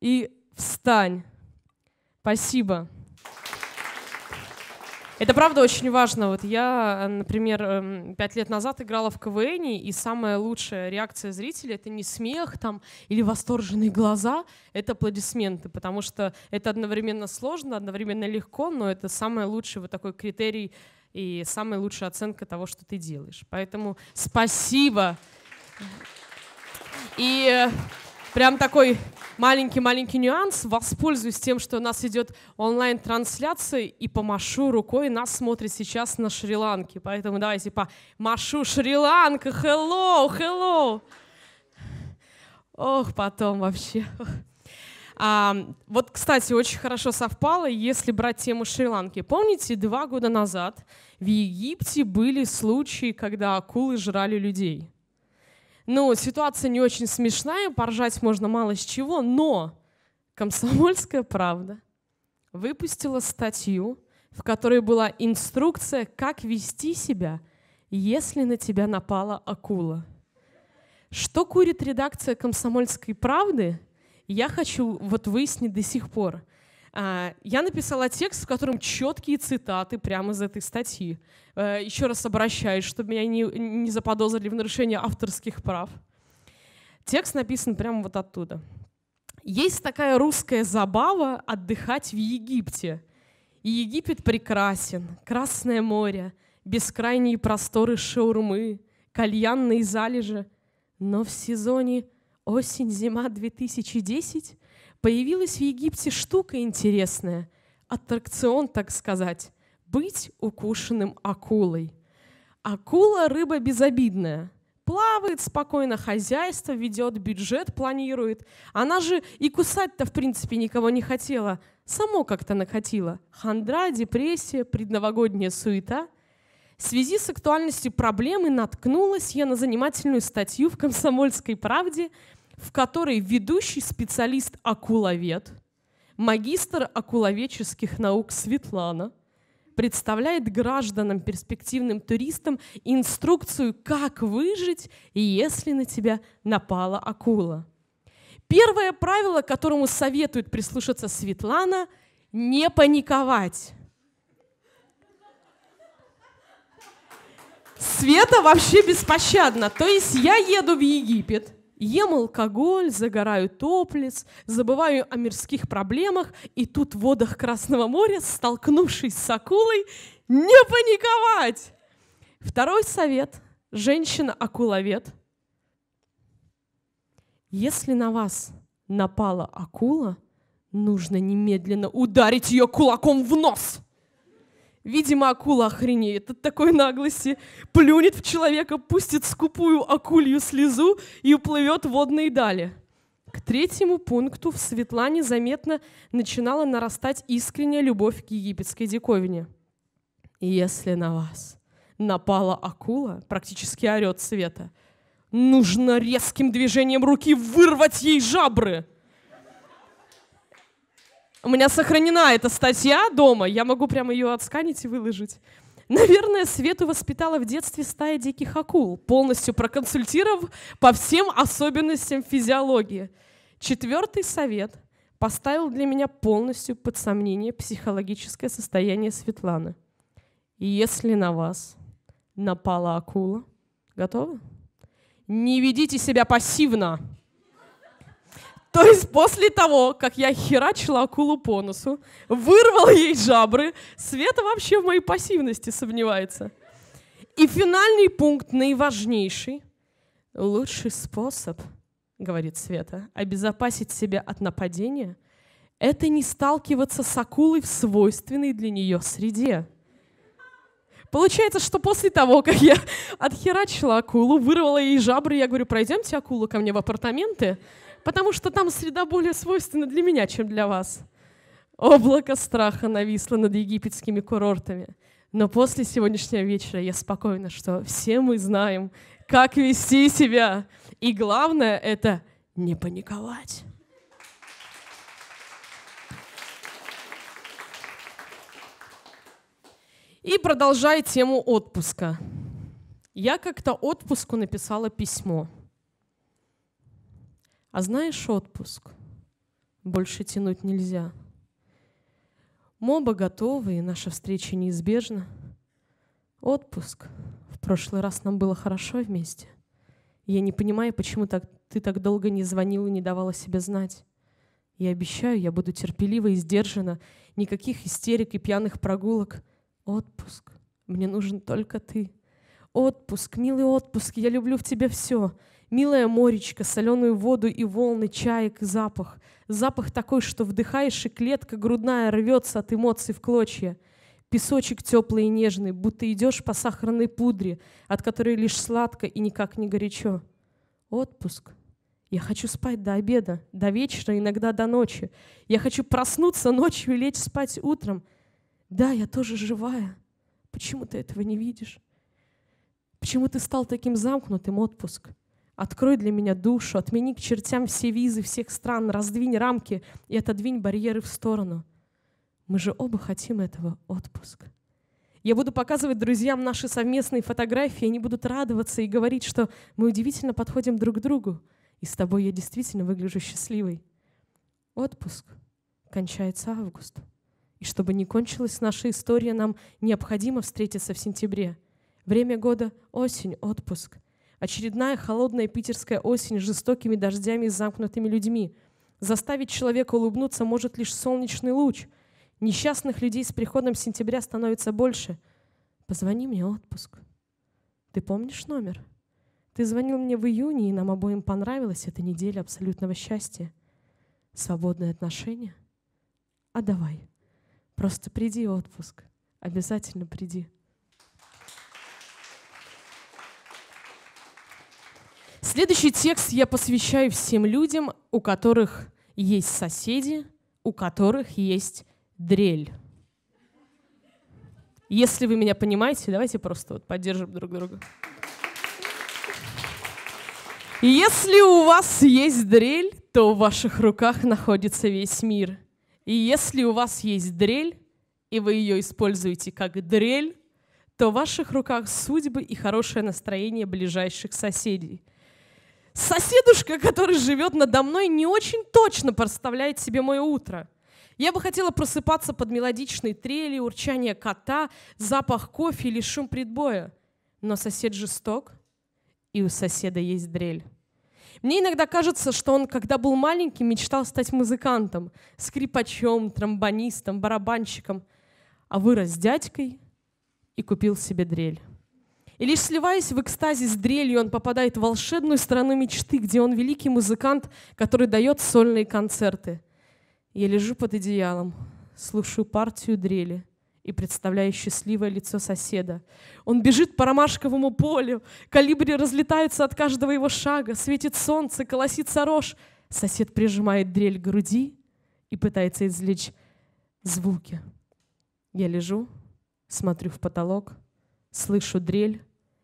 И встань. Спасибо. Это правда очень важно. Вот я, э, например, эм, пять лет назад играла в КВН, и самая лучшая реакция зрителя — это не смех там или восторженные глаза, это аплодисменты, потому что это одновременно сложно, одновременно легко, но это самый лучший вот такой критерий и самая лучшая оценка того, что ты делаешь. Поэтому спасибо. И э, Прям такой маленький-маленький нюанс. Воспользуюсь тем, что у нас идет онлайн-трансляция, и помашу рукой. Нас смотрит сейчас на Шри-Ланке. Поэтому давайте по помашу Шри-Ланка. Hello, hello. Ох, потом вообще. А, вот, кстати, очень хорошо совпало, если брать тему Шри-Ланки. Помните, два года назад в Египте были случаи, когда акулы жрали людей? Ну, ситуация не очень смешная, поржать можно мало с чего, но «Комсомольская правда» выпустила статью, в которой была инструкция, как вести себя, если на тебя напала акула. Что курит редакция «Комсомольской правды», я хочу вот выяснить до сих пор. А, я написала текст, в котором четкие цитаты прямо из этой статьи. Э, Еще раз обращаюсь, чтобы меня не, не заподозрили в нарушении авторских прав. Текст написан прямо вот оттуда. Есть такая русская забава отдыхать в Египте. И Египет прекрасен. Красное море, бескрайние просторы шаурмы, кальянные залежи. Но в сезоне осень-зима 2010 Появилась в Египте штука интересная, аттракцион, так сказать, быть укушенным акулой. Акула – рыба безобидная – плавает спокойно, хозяйство ведет, бюджет планирует. Она же и кусать-то, в принципе, никого не хотела. Само как-то накатила: Хандра, депрессия, предновогодняя суета. В связи с актуальностью проблемы наткнулась я на занимательную статью в «Комсомольской правде», в которой ведущий специалист-акуловед, магистр акуловедческих наук Светлана представляет гражданам, перспективным туристам инструкцию, как выжить, если на тебя напала акула. Первое правило, которому советует прислушаться Светлана – не паниковать. Света вообще беспощадна. То есть я еду в Египет – Ем алкоголь, загораю топлиц, забываю о мирских проблемах, и тут в водах Красного моря, столкнувшись с акулой, не паниковать! Второй совет. Женщина-акуловед. Если на вас напала акула, нужно немедленно ударить ее кулаком в нос – Видимо, акула охренеет от такой наглости, плюнет в человека, пустит скупую акулью слезу и уплывет в водные дали. К третьему пункту в Светлане заметно начинала нарастать искренняя любовь к египетской диковине. «Если на вас напала акула», — практически орет Света, — «нужно резким движением руки вырвать ей жабры!» У меня сохранена эта статья дома, я могу прямо ее отсканить и выложить. Наверное, Свету воспитала в детстве стая диких акул, полностью проконсультировав по всем особенностям физиологии. Четвертый совет поставил для меня полностью под сомнение психологическое состояние Светланы. Если на вас напала акула, готовы? Не ведите себя пассивно. То есть после того, как я херачила акулу по носу, вырвал ей жабры, Света вообще в моей пассивности сомневается. И финальный пункт, наиважнейший. Лучший способ, говорит Света, обезопасить себя от нападения – это не сталкиваться с акулой в свойственной для нее среде. Получается, что после того, как я отхерачила акулу, вырвала ей жабры, я говорю, пройдемте акула, ко мне в апартаменты – потому что там среда более свойственна для меня, чем для вас. Облако страха нависло над египетскими курортами. Но после сегодняшнего вечера я спокойна, что все мы знаем, как вести себя. И главное — это не паниковать. И продолжая тему отпуска. Я как-то отпуску написала письмо — а знаешь отпуск? Больше тянуть нельзя. Мы готовы, и наша встреча неизбежна. Отпуск. В прошлый раз нам было хорошо вместе. Я не понимаю, почему так, ты так долго не звонил и не давала себе знать. Я обещаю, я буду терпелива и сдержана. Никаких истерик и пьяных прогулок. Отпуск. Мне нужен только ты. Отпуск, милый отпуск. Я люблю в тебе все. Милое моречко, соленую воду и волны, чаек и запах. Запах такой, что вдыхаешь, и клетка грудная рвется от эмоций в клочья. Песочек теплый и нежный, будто идешь по сахарной пудре, от которой лишь сладко и никак не горячо. Отпуск. Я хочу спать до обеда, до вечера, иногда до ночи. Я хочу проснуться ночью и лечь спать утром. Да, я тоже живая. Почему ты этого не видишь? Почему ты стал таким замкнутым отпуск? Открой для меня душу, отмени к чертям все визы всех стран, раздвинь рамки и отодвинь барьеры в сторону. Мы же оба хотим этого отпуск. Я буду показывать друзьям наши совместные фотографии, они будут радоваться и говорить, что мы удивительно подходим друг к другу, и с тобой я действительно выгляжу счастливой. Отпуск кончается август. И чтобы не кончилась наша история, нам необходимо встретиться в сентябре. Время года — осень, отпуск — Очередная холодная питерская осень с жестокими дождями и замкнутыми людьми. Заставить человека улыбнуться может лишь солнечный луч. Несчастных людей с приходом сентября становится больше. Позвони мне отпуск. Ты помнишь номер? Ты звонил мне в июне, и нам обоим понравилась эта неделя абсолютного счастья. Свободные отношения? А давай. Просто приди в отпуск. Обязательно приди. Следующий текст я посвящаю всем людям, у которых есть соседи, у которых есть дрель. Если вы меня понимаете, давайте просто вот поддержим друг друга. Если у вас есть дрель, то в ваших руках находится весь мир. И если у вас есть дрель, и вы ее используете как дрель, то в ваших руках судьбы и хорошее настроение ближайших соседей – Соседушка, который живет надо мной, не очень точно представляет себе мое утро. Я бы хотела просыпаться под мелодичные трели, урчание кота, запах кофе или шум предбоя. Но сосед жесток, и у соседа есть дрель. Мне иногда кажется, что он, когда был маленьким, мечтал стать музыкантом, скрипачом, тромбонистом, барабанщиком, а вырос дядькой и купил себе дрель. И лишь сливаясь в экстазе с дрелью, он попадает в волшебную страну мечты, где он великий музыкант, который дает сольные концерты. Я лежу под одеялом, слушаю партию дрели и представляю счастливое лицо соседа. Он бежит по ромашковому полю, калибри разлетаются от каждого его шага, светит солнце, колосится рожь. Сосед прижимает дрель к груди и пытается извлечь звуки. Я лежу, смотрю в потолок, слышу дрель,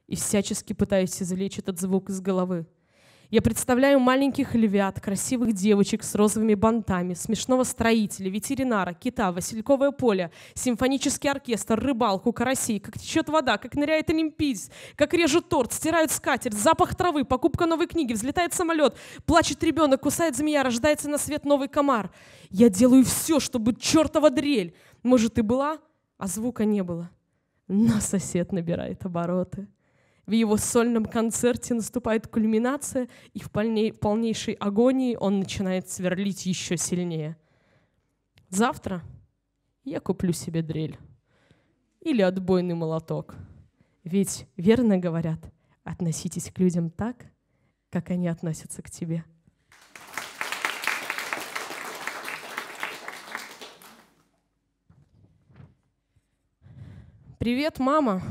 и всячески пытаюсь извлечь этот звук из головы. Я представляю маленьких львят, красивых девочек с розовыми бантами, смешного строителя, ветеринара, кита, васильковое поле, симфонический оркестр, рыбалку, карасей, как течет вода, как ныряет олимпийц, как режут торт, стирают скатерть, запах травы, покупка новой книги, взлетает самолет, плачет ребенок, кусает змея, рождается на свет новый комар. Я делаю все, чтобы чертова дрель. Может, и была, а звука не было. Но сосед набирает обороты. В его сольном концерте наступает кульминация, и в полнейшей агонии он начинает сверлить еще сильнее. Завтра я куплю себе дрель или отбойный молоток. Ведь, верно говорят, относитесь к людям так, как они относятся к тебе. Привет, мама.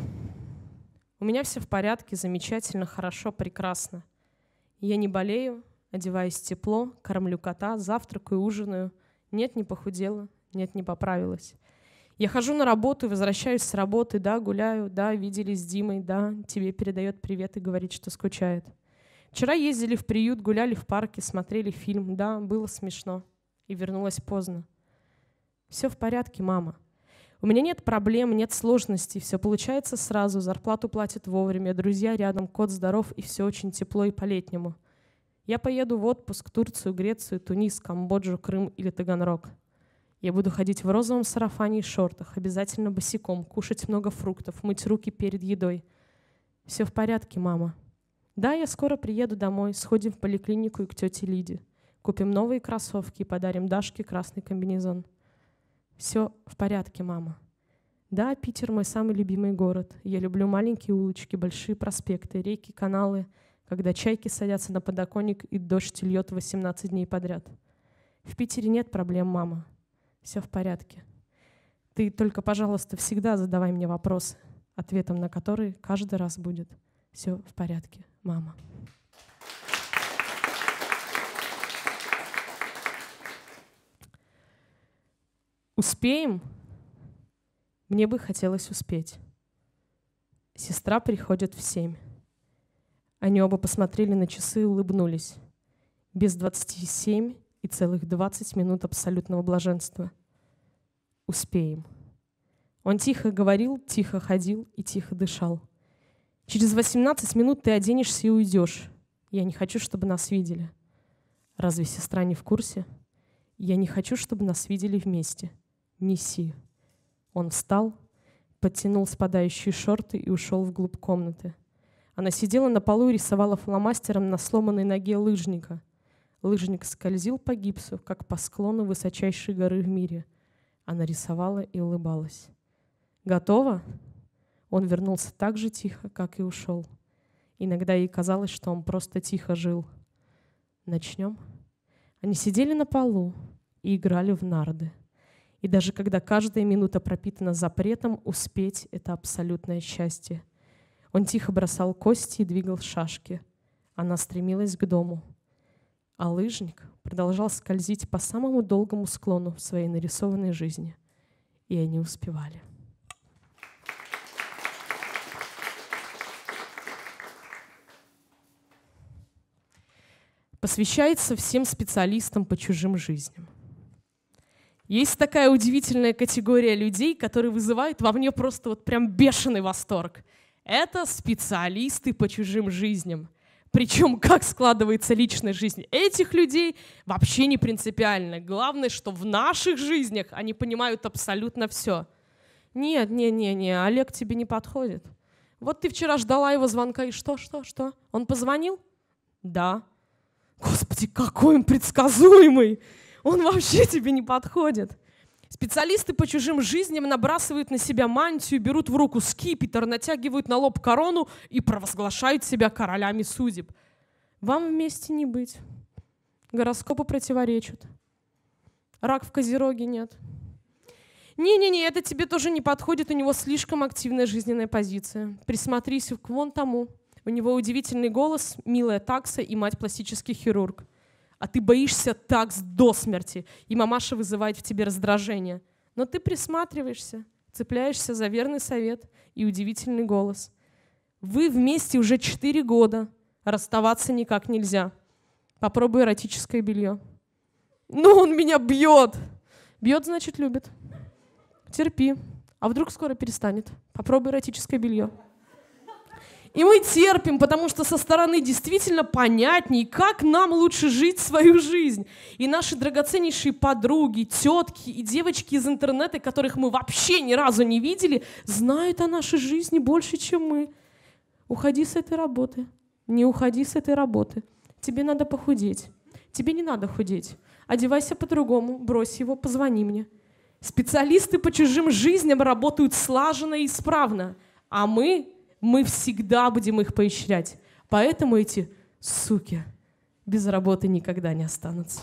У меня все в порядке, замечательно, хорошо, прекрасно. Я не болею, одеваюсь тепло, кормлю кота, завтракаю, ужинаю. Нет, не похудела, нет, не поправилась. Я хожу на работу, возвращаюсь с работы, да, гуляю, да, виделись с Димой, да, тебе передает привет и говорит, что скучает. Вчера ездили в приют, гуляли в парке, смотрели фильм, да, было смешно. И вернулась поздно. Все в порядке, мама. У меня нет проблем, нет сложностей, все получается сразу, зарплату платят вовремя, друзья рядом, кот здоров и все очень тепло и по-летнему. Я поеду в отпуск Турцию, Грецию, Тунис, Камбоджу, Крым или Таганрог. Я буду ходить в розовом сарафане и шортах, обязательно босиком, кушать много фруктов, мыть руки перед едой. Все в порядке, мама. Да, я скоро приеду домой, сходим в поликлинику и к тете Лиде. Купим новые кроссовки и подарим Дашке красный комбинезон. Все в порядке, мама. Да, Питер мой самый любимый город. Я люблю маленькие улочки, большие проспекты, реки, каналы, когда чайки садятся на подоконник и дождь льет 18 дней подряд. В Питере нет проблем, мама. Все в порядке. Ты только, пожалуйста, всегда задавай мне вопросы, ответом на которые каждый раз будет «Все в порядке, мама». Успеем? Мне бы хотелось успеть. Сестра приходит в семь. Они оба посмотрели на часы и улыбнулись. Без двадцати семь и целых двадцать минут абсолютного блаженства. Успеем. Он тихо говорил, тихо ходил и тихо дышал. Через восемнадцать минут ты оденешься и уйдешь. Я не хочу, чтобы нас видели. Разве сестра не в курсе? Я не хочу, чтобы нас видели вместе. Неси». Он встал, подтянул спадающие шорты и ушел вглубь комнаты. Она сидела на полу и рисовала фломастером на сломанной ноге лыжника. Лыжник скользил по гипсу, как по склону высочайшей горы в мире. Она рисовала и улыбалась. «Готово?» Он вернулся так же тихо, как и ушел. Иногда ей казалось, что он просто тихо жил. «Начнем?» Они сидели на полу и играли в нарды. И даже когда каждая минута пропитана запретом, успеть — это абсолютное счастье. Он тихо бросал кости и двигал шашки. Она стремилась к дому. А лыжник продолжал скользить по самому долгому склону в своей нарисованной жизни. И они успевали. Посвящается всем специалистам по чужим жизням. Есть такая удивительная категория людей, которые вызывают во мне просто вот прям бешеный восторг. Это специалисты по чужим жизням. Причем как складывается личная жизнь этих людей вообще не принципиально. Главное, что в наших жизнях они понимают абсолютно все. Нет, не, не, не, Олег тебе не подходит. Вот ты вчера ждала его звонка, и что, что, что? Он позвонил? Да. Господи, какой он предсказуемый! он вообще тебе не подходит. Специалисты по чужим жизням набрасывают на себя мантию, берут в руку скипетр, натягивают на лоб корону и провозглашают себя королями судеб. Вам вместе не быть. Гороскопы противоречат. Рак в козероге нет. Не-не-не, это тебе тоже не подходит, у него слишком активная жизненная позиция. Присмотрись к вон тому. У него удивительный голос, милая такса и мать пластический хирург а ты боишься так до смерти, и мамаша вызывает в тебе раздражение. Но ты присматриваешься, цепляешься за верный совет и удивительный голос. Вы вместе уже четыре года, расставаться никак нельзя. Попробуй эротическое белье. Ну, он меня бьет! Бьет, значит, любит. Терпи. А вдруг скоро перестанет? Попробуй эротическое белье. И мы терпим, потому что со стороны действительно понятней, как нам лучше жить свою жизнь. И наши драгоценнейшие подруги, тетки и девочки из интернета, которых мы вообще ни разу не видели, знают о нашей жизни больше, чем мы. Уходи с этой работы. Не уходи с этой работы. Тебе надо похудеть. Тебе не надо худеть. Одевайся по-другому, брось его, позвони мне. Специалисты по чужим жизням работают слаженно и исправно, а мы мы всегда будем их поощрять. Поэтому эти суки без работы никогда не останутся.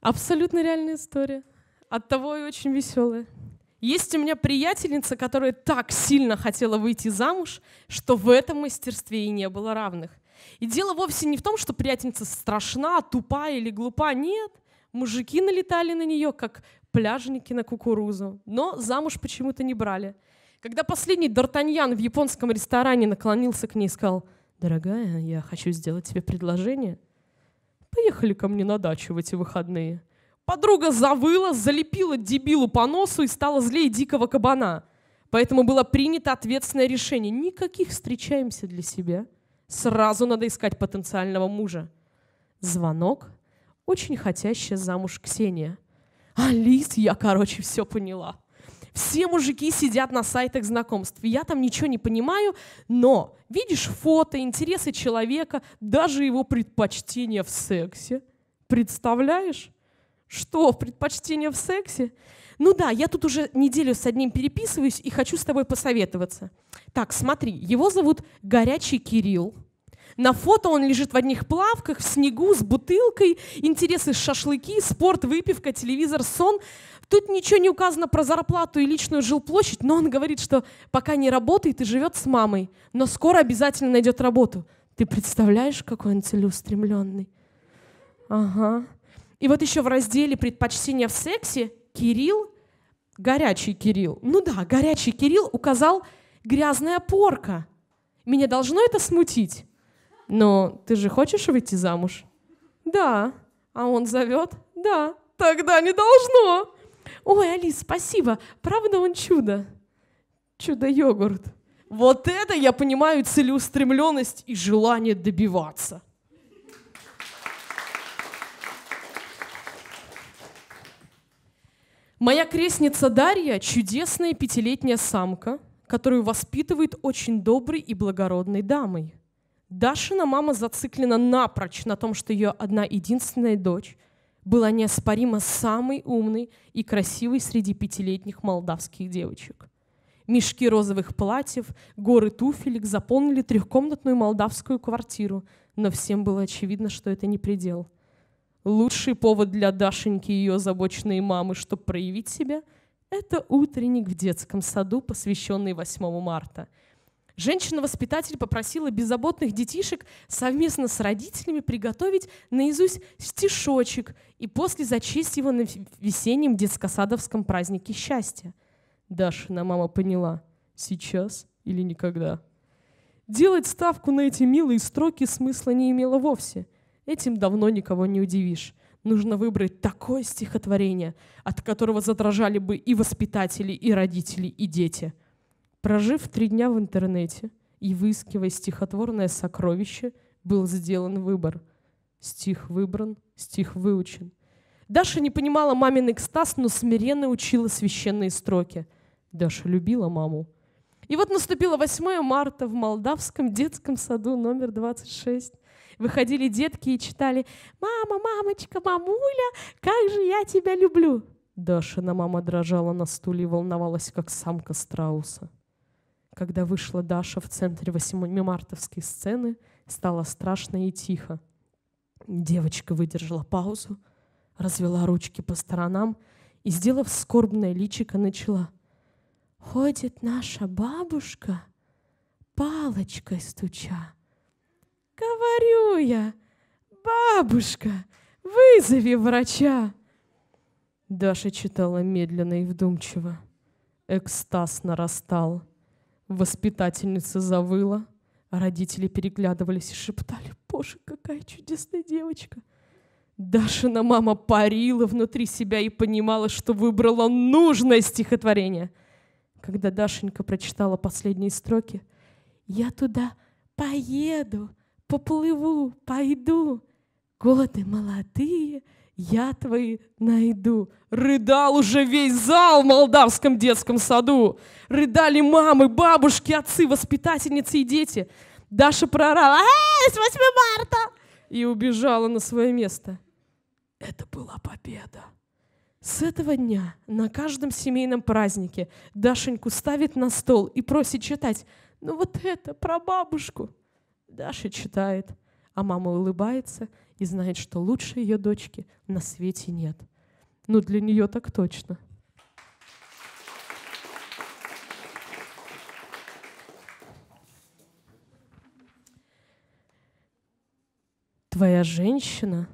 Абсолютно реальная история. от того и очень веселая. Есть у меня приятельница, которая так сильно хотела выйти замуж, что в этом мастерстве и не было равных. И дело вовсе не в том, что приятельница страшна, тупа или глупа. Нет, мужики налетали на нее, как пляжники на кукурузу. Но замуж почему-то не брали. Когда последний Д'Артаньян в японском ресторане наклонился к ней и сказал, «Дорогая, я хочу сделать тебе предложение. Поехали ко мне на дачу в эти выходные». Подруга завыла, залепила дебилу по носу и стала злее дикого кабана. Поэтому было принято ответственное решение. Никаких встречаемся для себя – Сразу надо искать потенциального мужа. Звонок. Очень хотящая замуж Ксения. Алис, я, короче, все поняла. Все мужики сидят на сайтах знакомств. Я там ничего не понимаю, но видишь фото, интересы человека, даже его предпочтения в сексе. Представляешь? Что, предпочтение в сексе? Ну да, я тут уже неделю с одним переписываюсь и хочу с тобой посоветоваться. Так, смотри, его зовут Горячий Кирилл. На фото он лежит в одних плавках, в снегу, с бутылкой. Интересы шашлыки, спорт, выпивка, телевизор, сон. Тут ничего не указано про зарплату и личную жилплощадь, но он говорит, что пока не работает и живет с мамой, но скоро обязательно найдет работу. Ты представляешь, какой он целеустремленный? Ага. И вот еще в разделе «Предпочтения в сексе» Кирилл, горячий Кирилл, ну да, горячий Кирилл указал «грязная порка». Меня должно это смутить? Но ты же хочешь выйти замуж? Да. А он зовет? Да. Тогда не должно. Ой, Алис, спасибо. Правда он чудо? Чудо-йогурт. Вот это я понимаю целеустремленность и желание добиваться. Моя крестница Дарья — чудесная пятилетняя самка, которую воспитывает очень доброй и благородной дамой. Дашина мама зациклена напрочь на том, что ее одна единственная дочь была неоспоримо самой умной и красивой среди пятилетних молдавских девочек. Мешки розовых платьев, горы туфелек заполнили трехкомнатную молдавскую квартиру, но всем было очевидно, что это не предел — Лучший повод для Дашеньки и ее озабоченной мамы, чтобы проявить себя, это утренник в детском саду, посвященный 8 марта. Женщина-воспитатель попросила беззаботных детишек совместно с родителями приготовить наизусть стишочек и после зачесть его на весеннем детскосадовском празднике счастья. Дашина мама поняла – сейчас или никогда. Делать ставку на эти милые строки смысла не имело вовсе – Этим давно никого не удивишь. Нужно выбрать такое стихотворение, от которого задрожали бы и воспитатели, и родители, и дети. Прожив три дня в интернете и выискивая стихотворное сокровище, был сделан выбор. Стих выбран, стих выучен. Даша не понимала мамин экстаз, но смиренно учила священные строки. Даша любила маму. И вот наступило 8 марта в Молдавском детском саду номер 26 выходили детки и читали «Мама, мамочка, мамуля, как же я тебя люблю!» Дашина мама дрожала на стуле и волновалась, как самка страуса. Когда вышла Даша в центре 8 мартовской сцены, стало страшно и тихо. Девочка выдержала паузу, развела ручки по сторонам и, сделав скорбное личико, начала. «Ходит наша бабушка, палочкой стуча, Говорю я, бабушка, вызови врача. Даша читала медленно и вдумчиво. Экстаз нарастал. Воспитательница завыла, родители переглядывались и шептали, «Боже, какая чудесная девочка!» Дашина мама парила внутри себя и понимала, что выбрала нужное стихотворение. Когда Дашенька прочитала последние строки, «Я туда поеду, поплыву, пойду. Годы молодые, я твои найду. Рыдал уже весь зал в молдавском детском саду. Рыдали мамы, бабушки, отцы, воспитательницы и дети. Даша прорала «Эй, с 8 марта!» и убежала на свое место. Это была победа. С этого дня на каждом семейном празднике Дашеньку ставит на стол и просит читать «Ну вот это, про бабушку!» Даша читает, а мама улыбается и знает, что лучше ее дочки на свете нет. Ну, для нее так точно. Твоя женщина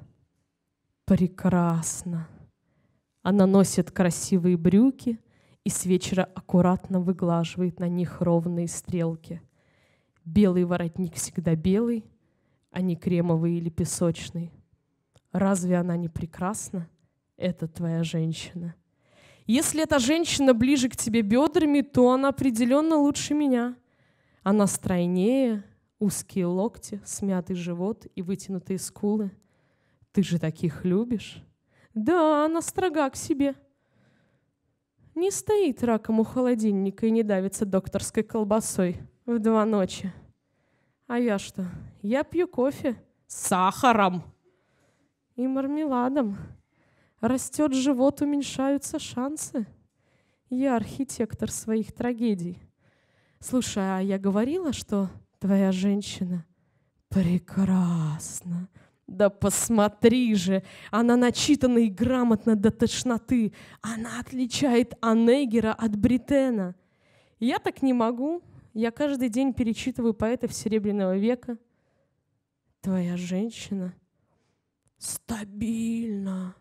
прекрасна. Она носит красивые брюки и с вечера аккуратно выглаживает на них ровные стрелки – Белый воротник всегда белый, а не кремовый или песочный. Разве она не прекрасна? Это твоя женщина. Если эта женщина ближе к тебе бедрами, то она определенно лучше меня. Она стройнее, узкие локти, смятый живот и вытянутые скулы. Ты же таких любишь? Да, она строга к себе. Не стоит раком у холодильника и не давится докторской колбасой в два ночи. А я что? Я пью кофе с сахаром и мармеладом. Растет живот, уменьшаются шансы. Я архитектор своих трагедий. Слушай, а я говорила, что твоя женщина прекрасна. Да посмотри же, она начитана и грамотна до тошноты. Она отличает Анегера от Бритена. Я так не могу, я каждый день перечитываю поэтов Серебряного века. Твоя женщина стабильно.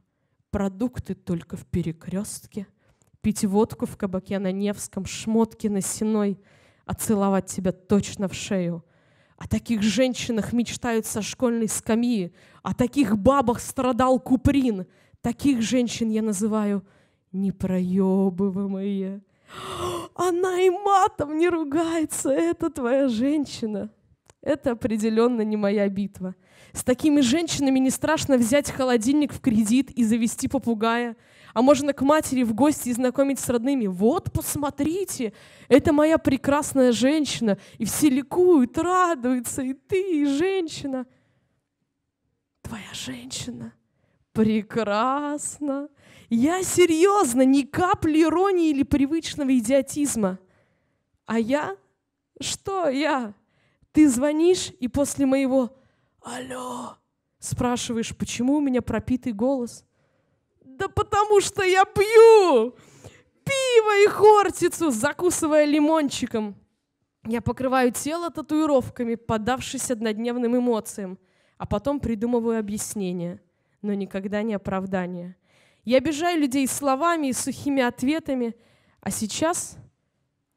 Продукты только в перекрестке. Пить водку в кабаке на Невском, шмотки на Сеной, а целовать тебя точно в шею. О таких женщинах мечтают со школьной скамьи, о таких бабах страдал Куприн. Таких женщин я называю непроебываемые она и матом не ругается, это твоя женщина. Это определенно не моя битва. С такими женщинами не страшно взять холодильник в кредит и завести попугая. А можно к матери в гости и знакомить с родными. Вот, посмотрите, это моя прекрасная женщина. И все ликуют, радуются, и ты, и женщина. Твоя женщина прекрасно. Я серьезно, ни капли иронии или привычного идиотизма. А я? Что я? Ты звонишь, и после моего «Алло!» спрашиваешь, почему у меня пропитый голос. Да потому что я пью пиво и хортицу, закусывая лимончиком. Я покрываю тело татуировками, поддавшись однодневным эмоциям, а потом придумываю объяснение, но никогда не оправдание – я обижаю людей словами и сухими ответами, а сейчас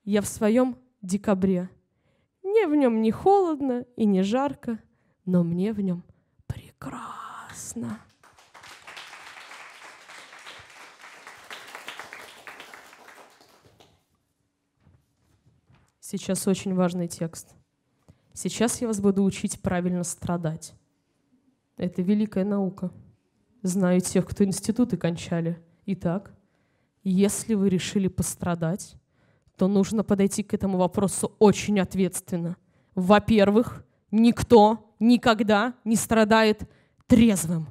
я в своем декабре. Мне в нем не холодно и не жарко, но мне в нем прекрасно. Сейчас очень важный текст. Сейчас я вас буду учить правильно страдать. Это великая наука. Знаю тех, кто институты кончали. Итак, если вы решили пострадать, то нужно подойти к этому вопросу очень ответственно. Во-первых, никто никогда не страдает трезвым.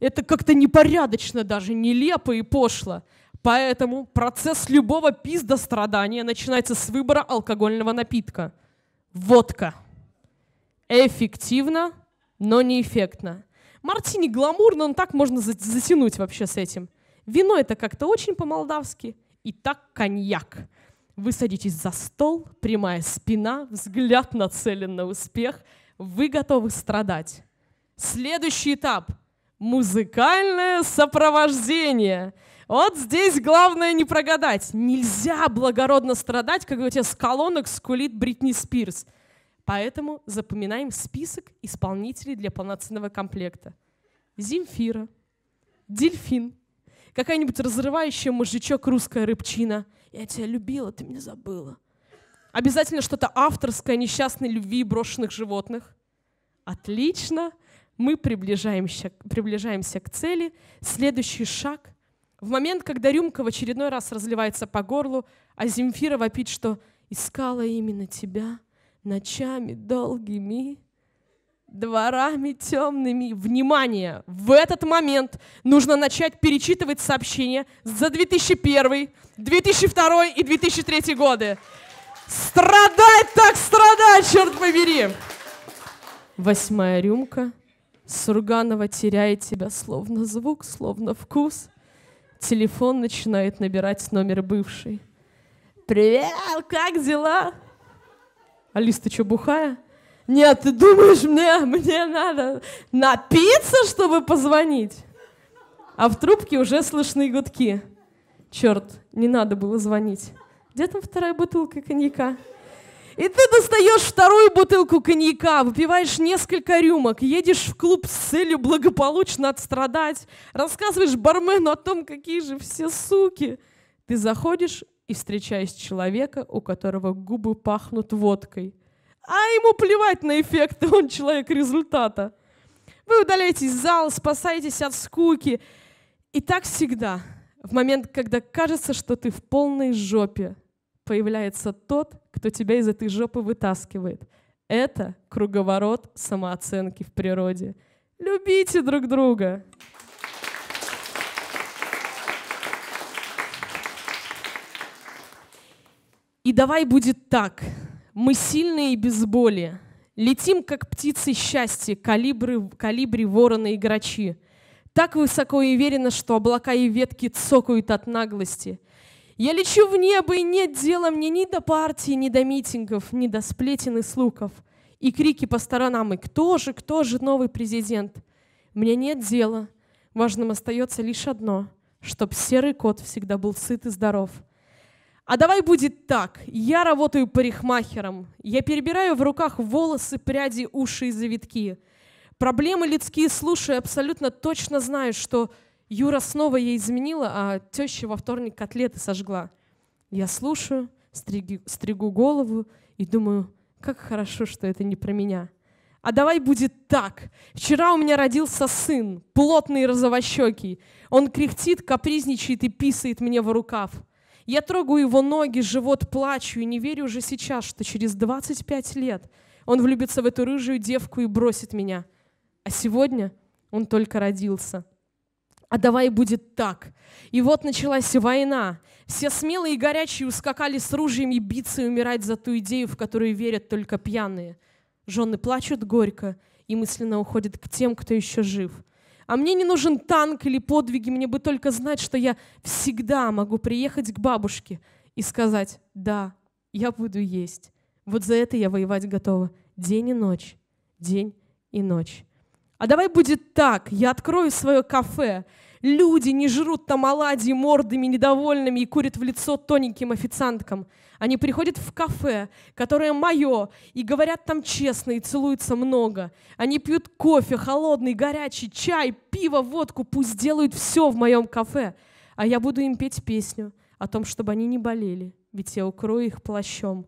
Это как-то непорядочно даже, нелепо и пошло. Поэтому процесс любого пизда страдания начинается с выбора алкогольного напитка. Водка. Эффективно, но неэффектно. Мартини гламурно, но так можно затянуть вообще с этим. Вино это как-то очень по-молдавски. И так коньяк. Вы садитесь за стол, прямая спина, взгляд нацелен на успех. Вы готовы страдать. Следующий этап – музыкальное сопровождение. Вот здесь главное не прогадать. Нельзя благородно страдать, когда у тебя с колонок скулит Бритни Спирс – Поэтому запоминаем список исполнителей для полноценного комплекта. Земфира, дельфин, какая-нибудь разрывающая мужичок русская рыбчина. «Я тебя любила, ты меня забыла». Обязательно что-то авторское несчастной любви брошенных животных. Отлично, мы приближаемся, приближаемся к цели. Следующий шаг. В момент, когда рюмка в очередной раз разливается по горлу, а Земфира вопит, что «искала именно тебя», ночами долгими, дворами темными. Внимание! В этот момент нужно начать перечитывать сообщения за 2001, 2002 и 2003 годы. Страдать так страдать, черт побери! Восьмая рюмка. Сурганова теряет тебя словно звук, словно вкус. Телефон начинает набирать номер бывшей. «Привет, как дела?» Алис, ты что, бухая? Нет, ты думаешь, мне, мне надо напиться, чтобы позвонить? А в трубке уже слышны гудки. Черт, не надо было звонить. Где там вторая бутылка коньяка? И ты достаешь вторую бутылку коньяка, выпиваешь несколько рюмок, едешь в клуб с целью благополучно отстрадать, рассказываешь бармену о том, какие же все суки. Ты заходишь и встречаюсь человека, у которого губы пахнут водкой. А ему плевать на эффекты, он человек результата. Вы удаляетесь из зала, спасаетесь от скуки. И так всегда, в момент, когда кажется, что ты в полной жопе, появляется тот, кто тебя из этой жопы вытаскивает. Это круговорот самооценки в природе. Любите друг друга! И давай будет так. Мы сильные и без боли. Летим, как птицы счастья, калибры, калибри вороны и грачи. Так высоко и уверенно, что облака и ветки цокают от наглости. Я лечу в небо, и нет дела мне ни до партии, ни до митингов, ни до сплетен и слухов. И крики по сторонам, и кто же, кто же новый президент? Мне нет дела. Важным остается лишь одно, чтоб серый кот всегда был сыт и здоров — а давай будет так. Я работаю парикмахером. Я перебираю в руках волосы, пряди, уши и завитки. Проблемы людские слушаю, абсолютно точно знаю, что Юра снова ей изменила, а теща во вторник котлеты сожгла. Я слушаю, стригу, стригу голову и думаю, как хорошо, что это не про меня. А давай будет так. Вчера у меня родился сын, плотный розовощекий. Он кряхтит, капризничает и писает мне в рукав. Я трогаю его ноги, живот, плачу и не верю уже сейчас, что через 25 лет он влюбится в эту рыжую девку и бросит меня. А сегодня он только родился. А давай будет так. И вот началась война. Все смелые и горячие ускакали с ружьем и биться и умирать за ту идею, в которую верят только пьяные. Жены плачут горько и мысленно уходят к тем, кто еще жив. А мне не нужен танк или подвиги, мне бы только знать, что я всегда могу приехать к бабушке и сказать «Да, я буду есть». Вот за это я воевать готова. День и ночь, день и ночь. А давай будет так, я открою свое кафе, Люди не жрут там оладьи мордами недовольными и курят в лицо тоненьким официанткам. Они приходят в кафе, которое мое, и говорят там честно, и целуются много. Они пьют кофе, холодный, горячий, чай, пиво, водку, пусть делают все в моем кафе. А я буду им петь песню о том, чтобы они не болели, ведь я укрою их плащом.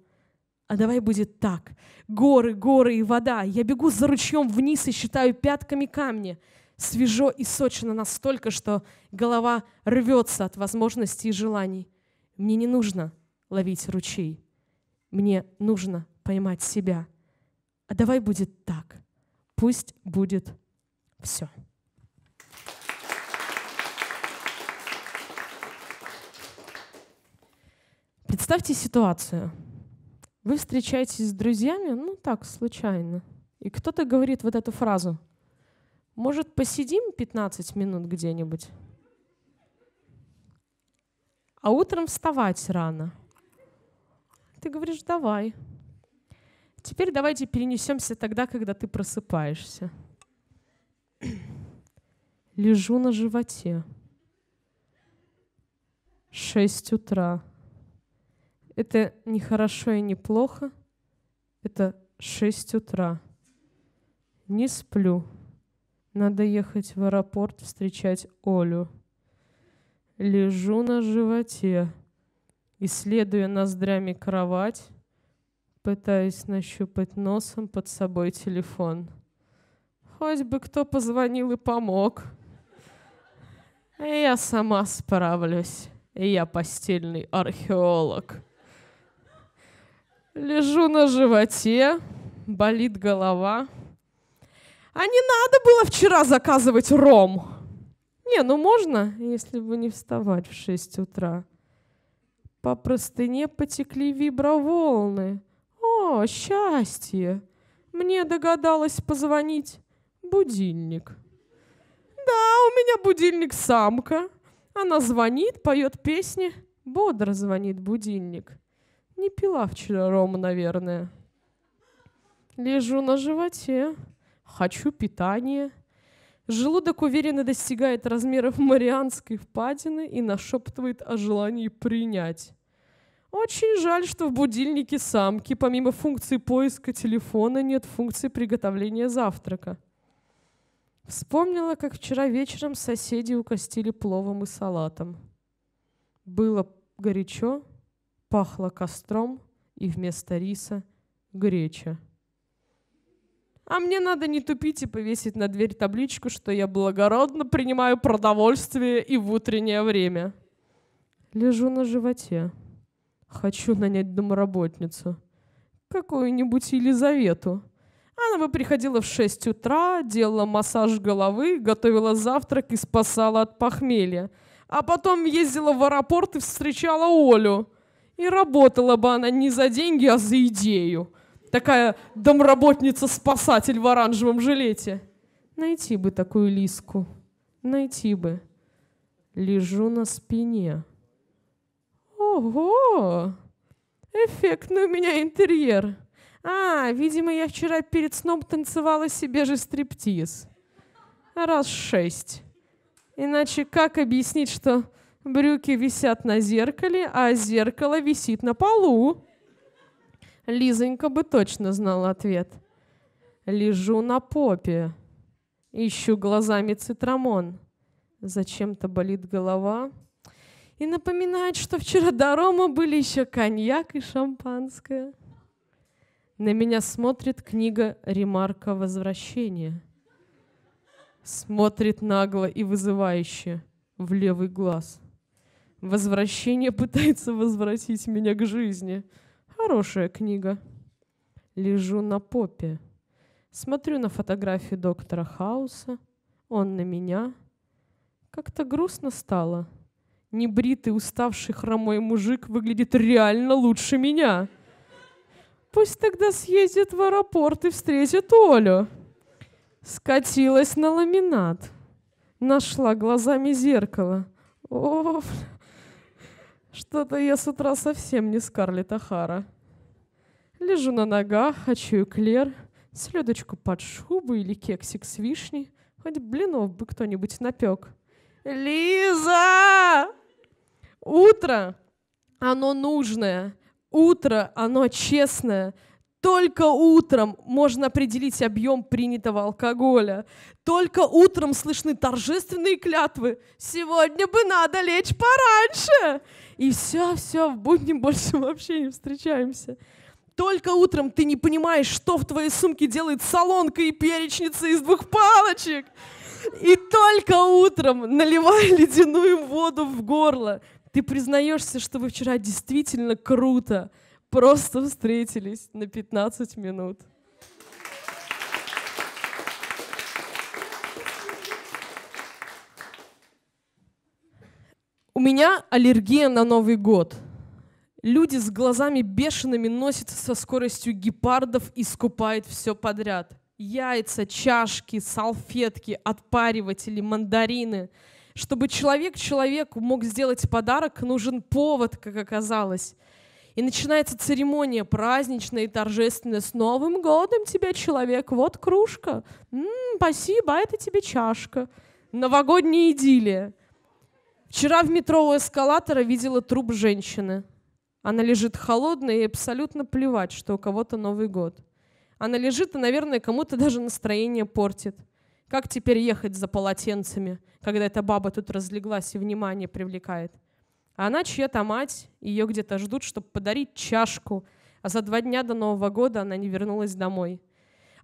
А давай будет так. Горы, горы и вода. Я бегу за ручьем вниз и считаю пятками камни свежо и сочно настолько, что голова рвется от возможностей и желаний. Мне не нужно ловить ручей. Мне нужно поймать себя. А давай будет так. Пусть будет все. Представьте ситуацию. Вы встречаетесь с друзьями, ну так, случайно. И кто-то говорит вот эту фразу – может, посидим 15 минут где-нибудь? А утром вставать рано. Ты говоришь, давай. Теперь давайте перенесемся тогда, когда ты просыпаешься. Лежу на животе. шесть утра. Это не хорошо и не плохо. Это шесть утра. Не сплю. Надо ехать в аэропорт встречать Олю. Лежу на животе, исследуя ноздрями кровать, пытаясь нащупать носом под собой телефон. Хоть бы кто позвонил и помог. Я сама справлюсь. Я постельный археолог. Лежу на животе, болит голова — а не надо было вчера заказывать ром. Не, ну можно, если бы не вставать в шесть утра. По простыне потекли виброволны. О, счастье! Мне догадалась позвонить будильник. Да, у меня будильник самка. Она звонит, поет песни. Бодро звонит будильник. Не пила вчера рома, наверное. Лежу на животе. Хочу питание. Желудок уверенно достигает размеров Марианской впадины и нашептывает о желании принять. Очень жаль, что в будильнике самки помимо функции поиска телефона нет функции приготовления завтрака. Вспомнила, как вчера вечером соседи укостили пловом и салатом. Было горячо, пахло костром и вместо риса греча. А мне надо не тупить и повесить на дверь табличку, что я благородно принимаю продовольствие и в утреннее время. Лежу на животе. Хочу нанять домоработницу. Какую-нибудь Елизавету. Она бы приходила в 6 утра, делала массаж головы, готовила завтрак и спасала от похмелья. А потом ездила в аэропорт и встречала Олю. И работала бы она не за деньги, а за идею. Такая домработница-спасатель в оранжевом жилете. Найти бы такую лиску. Найти бы. Лежу на спине. Ого! Эффектный у меня интерьер. А, видимо, я вчера перед сном танцевала себе же стриптиз. Раз шесть. Иначе как объяснить, что брюки висят на зеркале, а зеркало висит на полу? Лизонька бы точно знала ответ. Лежу на попе. Ищу глазами цитрамон. Зачем-то болит голова. И напоминает, что вчера до Рома были еще коньяк и шампанское. На меня смотрит книга «Ремарка возвращения». Смотрит нагло и вызывающе в левый глаз. Возвращение пытается возвратить меня к жизни — Хорошая книга. Лежу на попе. Смотрю на фотографию доктора Хауса. Он на меня. Как-то грустно стало. Небритый, уставший, хромой мужик выглядит реально лучше меня. Пусть тогда съездит в аэропорт и встретит Олю. Скатилась на ламинат. Нашла глазами зеркало. О, что-то я с утра совсем не Скарлетт Ахара. Лежу на ногах, хочу эклер, слюдочку под шубу или кексик с вишней. Хоть блинов бы кто-нибудь напек. Лиза! Утро, оно нужное. Утро, оно честное. Только утром можно определить объем принятого алкоголя. Только утром слышны торжественные клятвы. Сегодня бы надо лечь пораньше. И все, все, в будни больше вообще не встречаемся только утром ты не понимаешь, что в твоей сумке делает солонка и перечница из двух палочек. И только утром, наливая ледяную воду в горло, ты признаешься, что вы вчера действительно круто просто встретились на 15 минут. У меня аллергия на Новый год – Люди с глазами бешеными носятся со скоростью гепардов и скупают все подряд. Яйца, чашки, салфетки, отпариватели, мандарины. Чтобы человек человеку мог сделать подарок, нужен повод, как оказалось. И начинается церемония праздничная и торжественная. С Новым годом тебя, человек! Вот кружка. М-м, спасибо, а это тебе чашка. Новогодняя идиллия. Вчера в метро у эскалатора видела труп женщины. Она лежит холодная и абсолютно плевать, что у кого-то Новый год. Она лежит и, наверное, кому-то даже настроение портит. Как теперь ехать за полотенцами, когда эта баба тут разлеглась и внимание привлекает? А она чья-то мать, ее где-то ждут, чтобы подарить чашку, а за два дня до Нового года она не вернулась домой.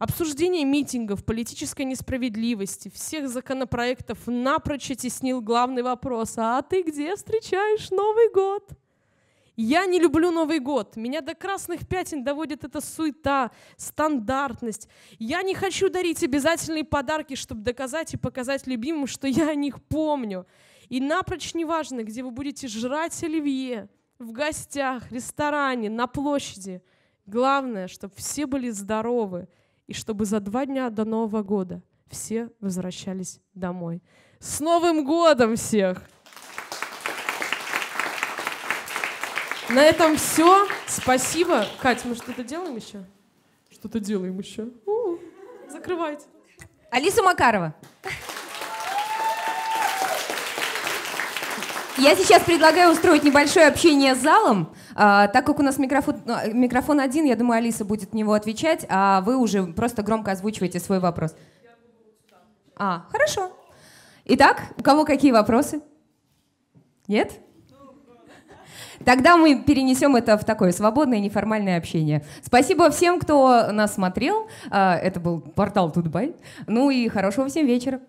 Обсуждение митингов, политической несправедливости, всех законопроектов напрочь оттеснил главный вопрос «А ты где встречаешь Новый год?» Я не люблю Новый год. Меня до красных пятен доводит эта суета, стандартность. Я не хочу дарить обязательные подарки, чтобы доказать и показать любимым, что я о них помню. И напрочь неважно, где вы будете жрать оливье, в гостях, ресторане, на площади. Главное, чтобы все были здоровы и чтобы за два дня до Нового года все возвращались домой. С Новым годом всех! На этом все. Спасибо. Кать, мы что-то делаем еще? Что-то делаем еще. У-у-у. Закрывайте. Алиса Макарова. Я сейчас предлагаю устроить небольшое общение с залом. А, так как у нас микрофон, ну, микрофон один, я думаю, Алиса будет в него отвечать, а вы уже просто громко озвучиваете свой вопрос. А, хорошо. Итак, у кого какие вопросы? Нет? Тогда мы перенесем это в такое свободное неформальное общение. Спасибо всем, кто нас смотрел. А, это был портал Тутбай. Ну и хорошего всем вечера.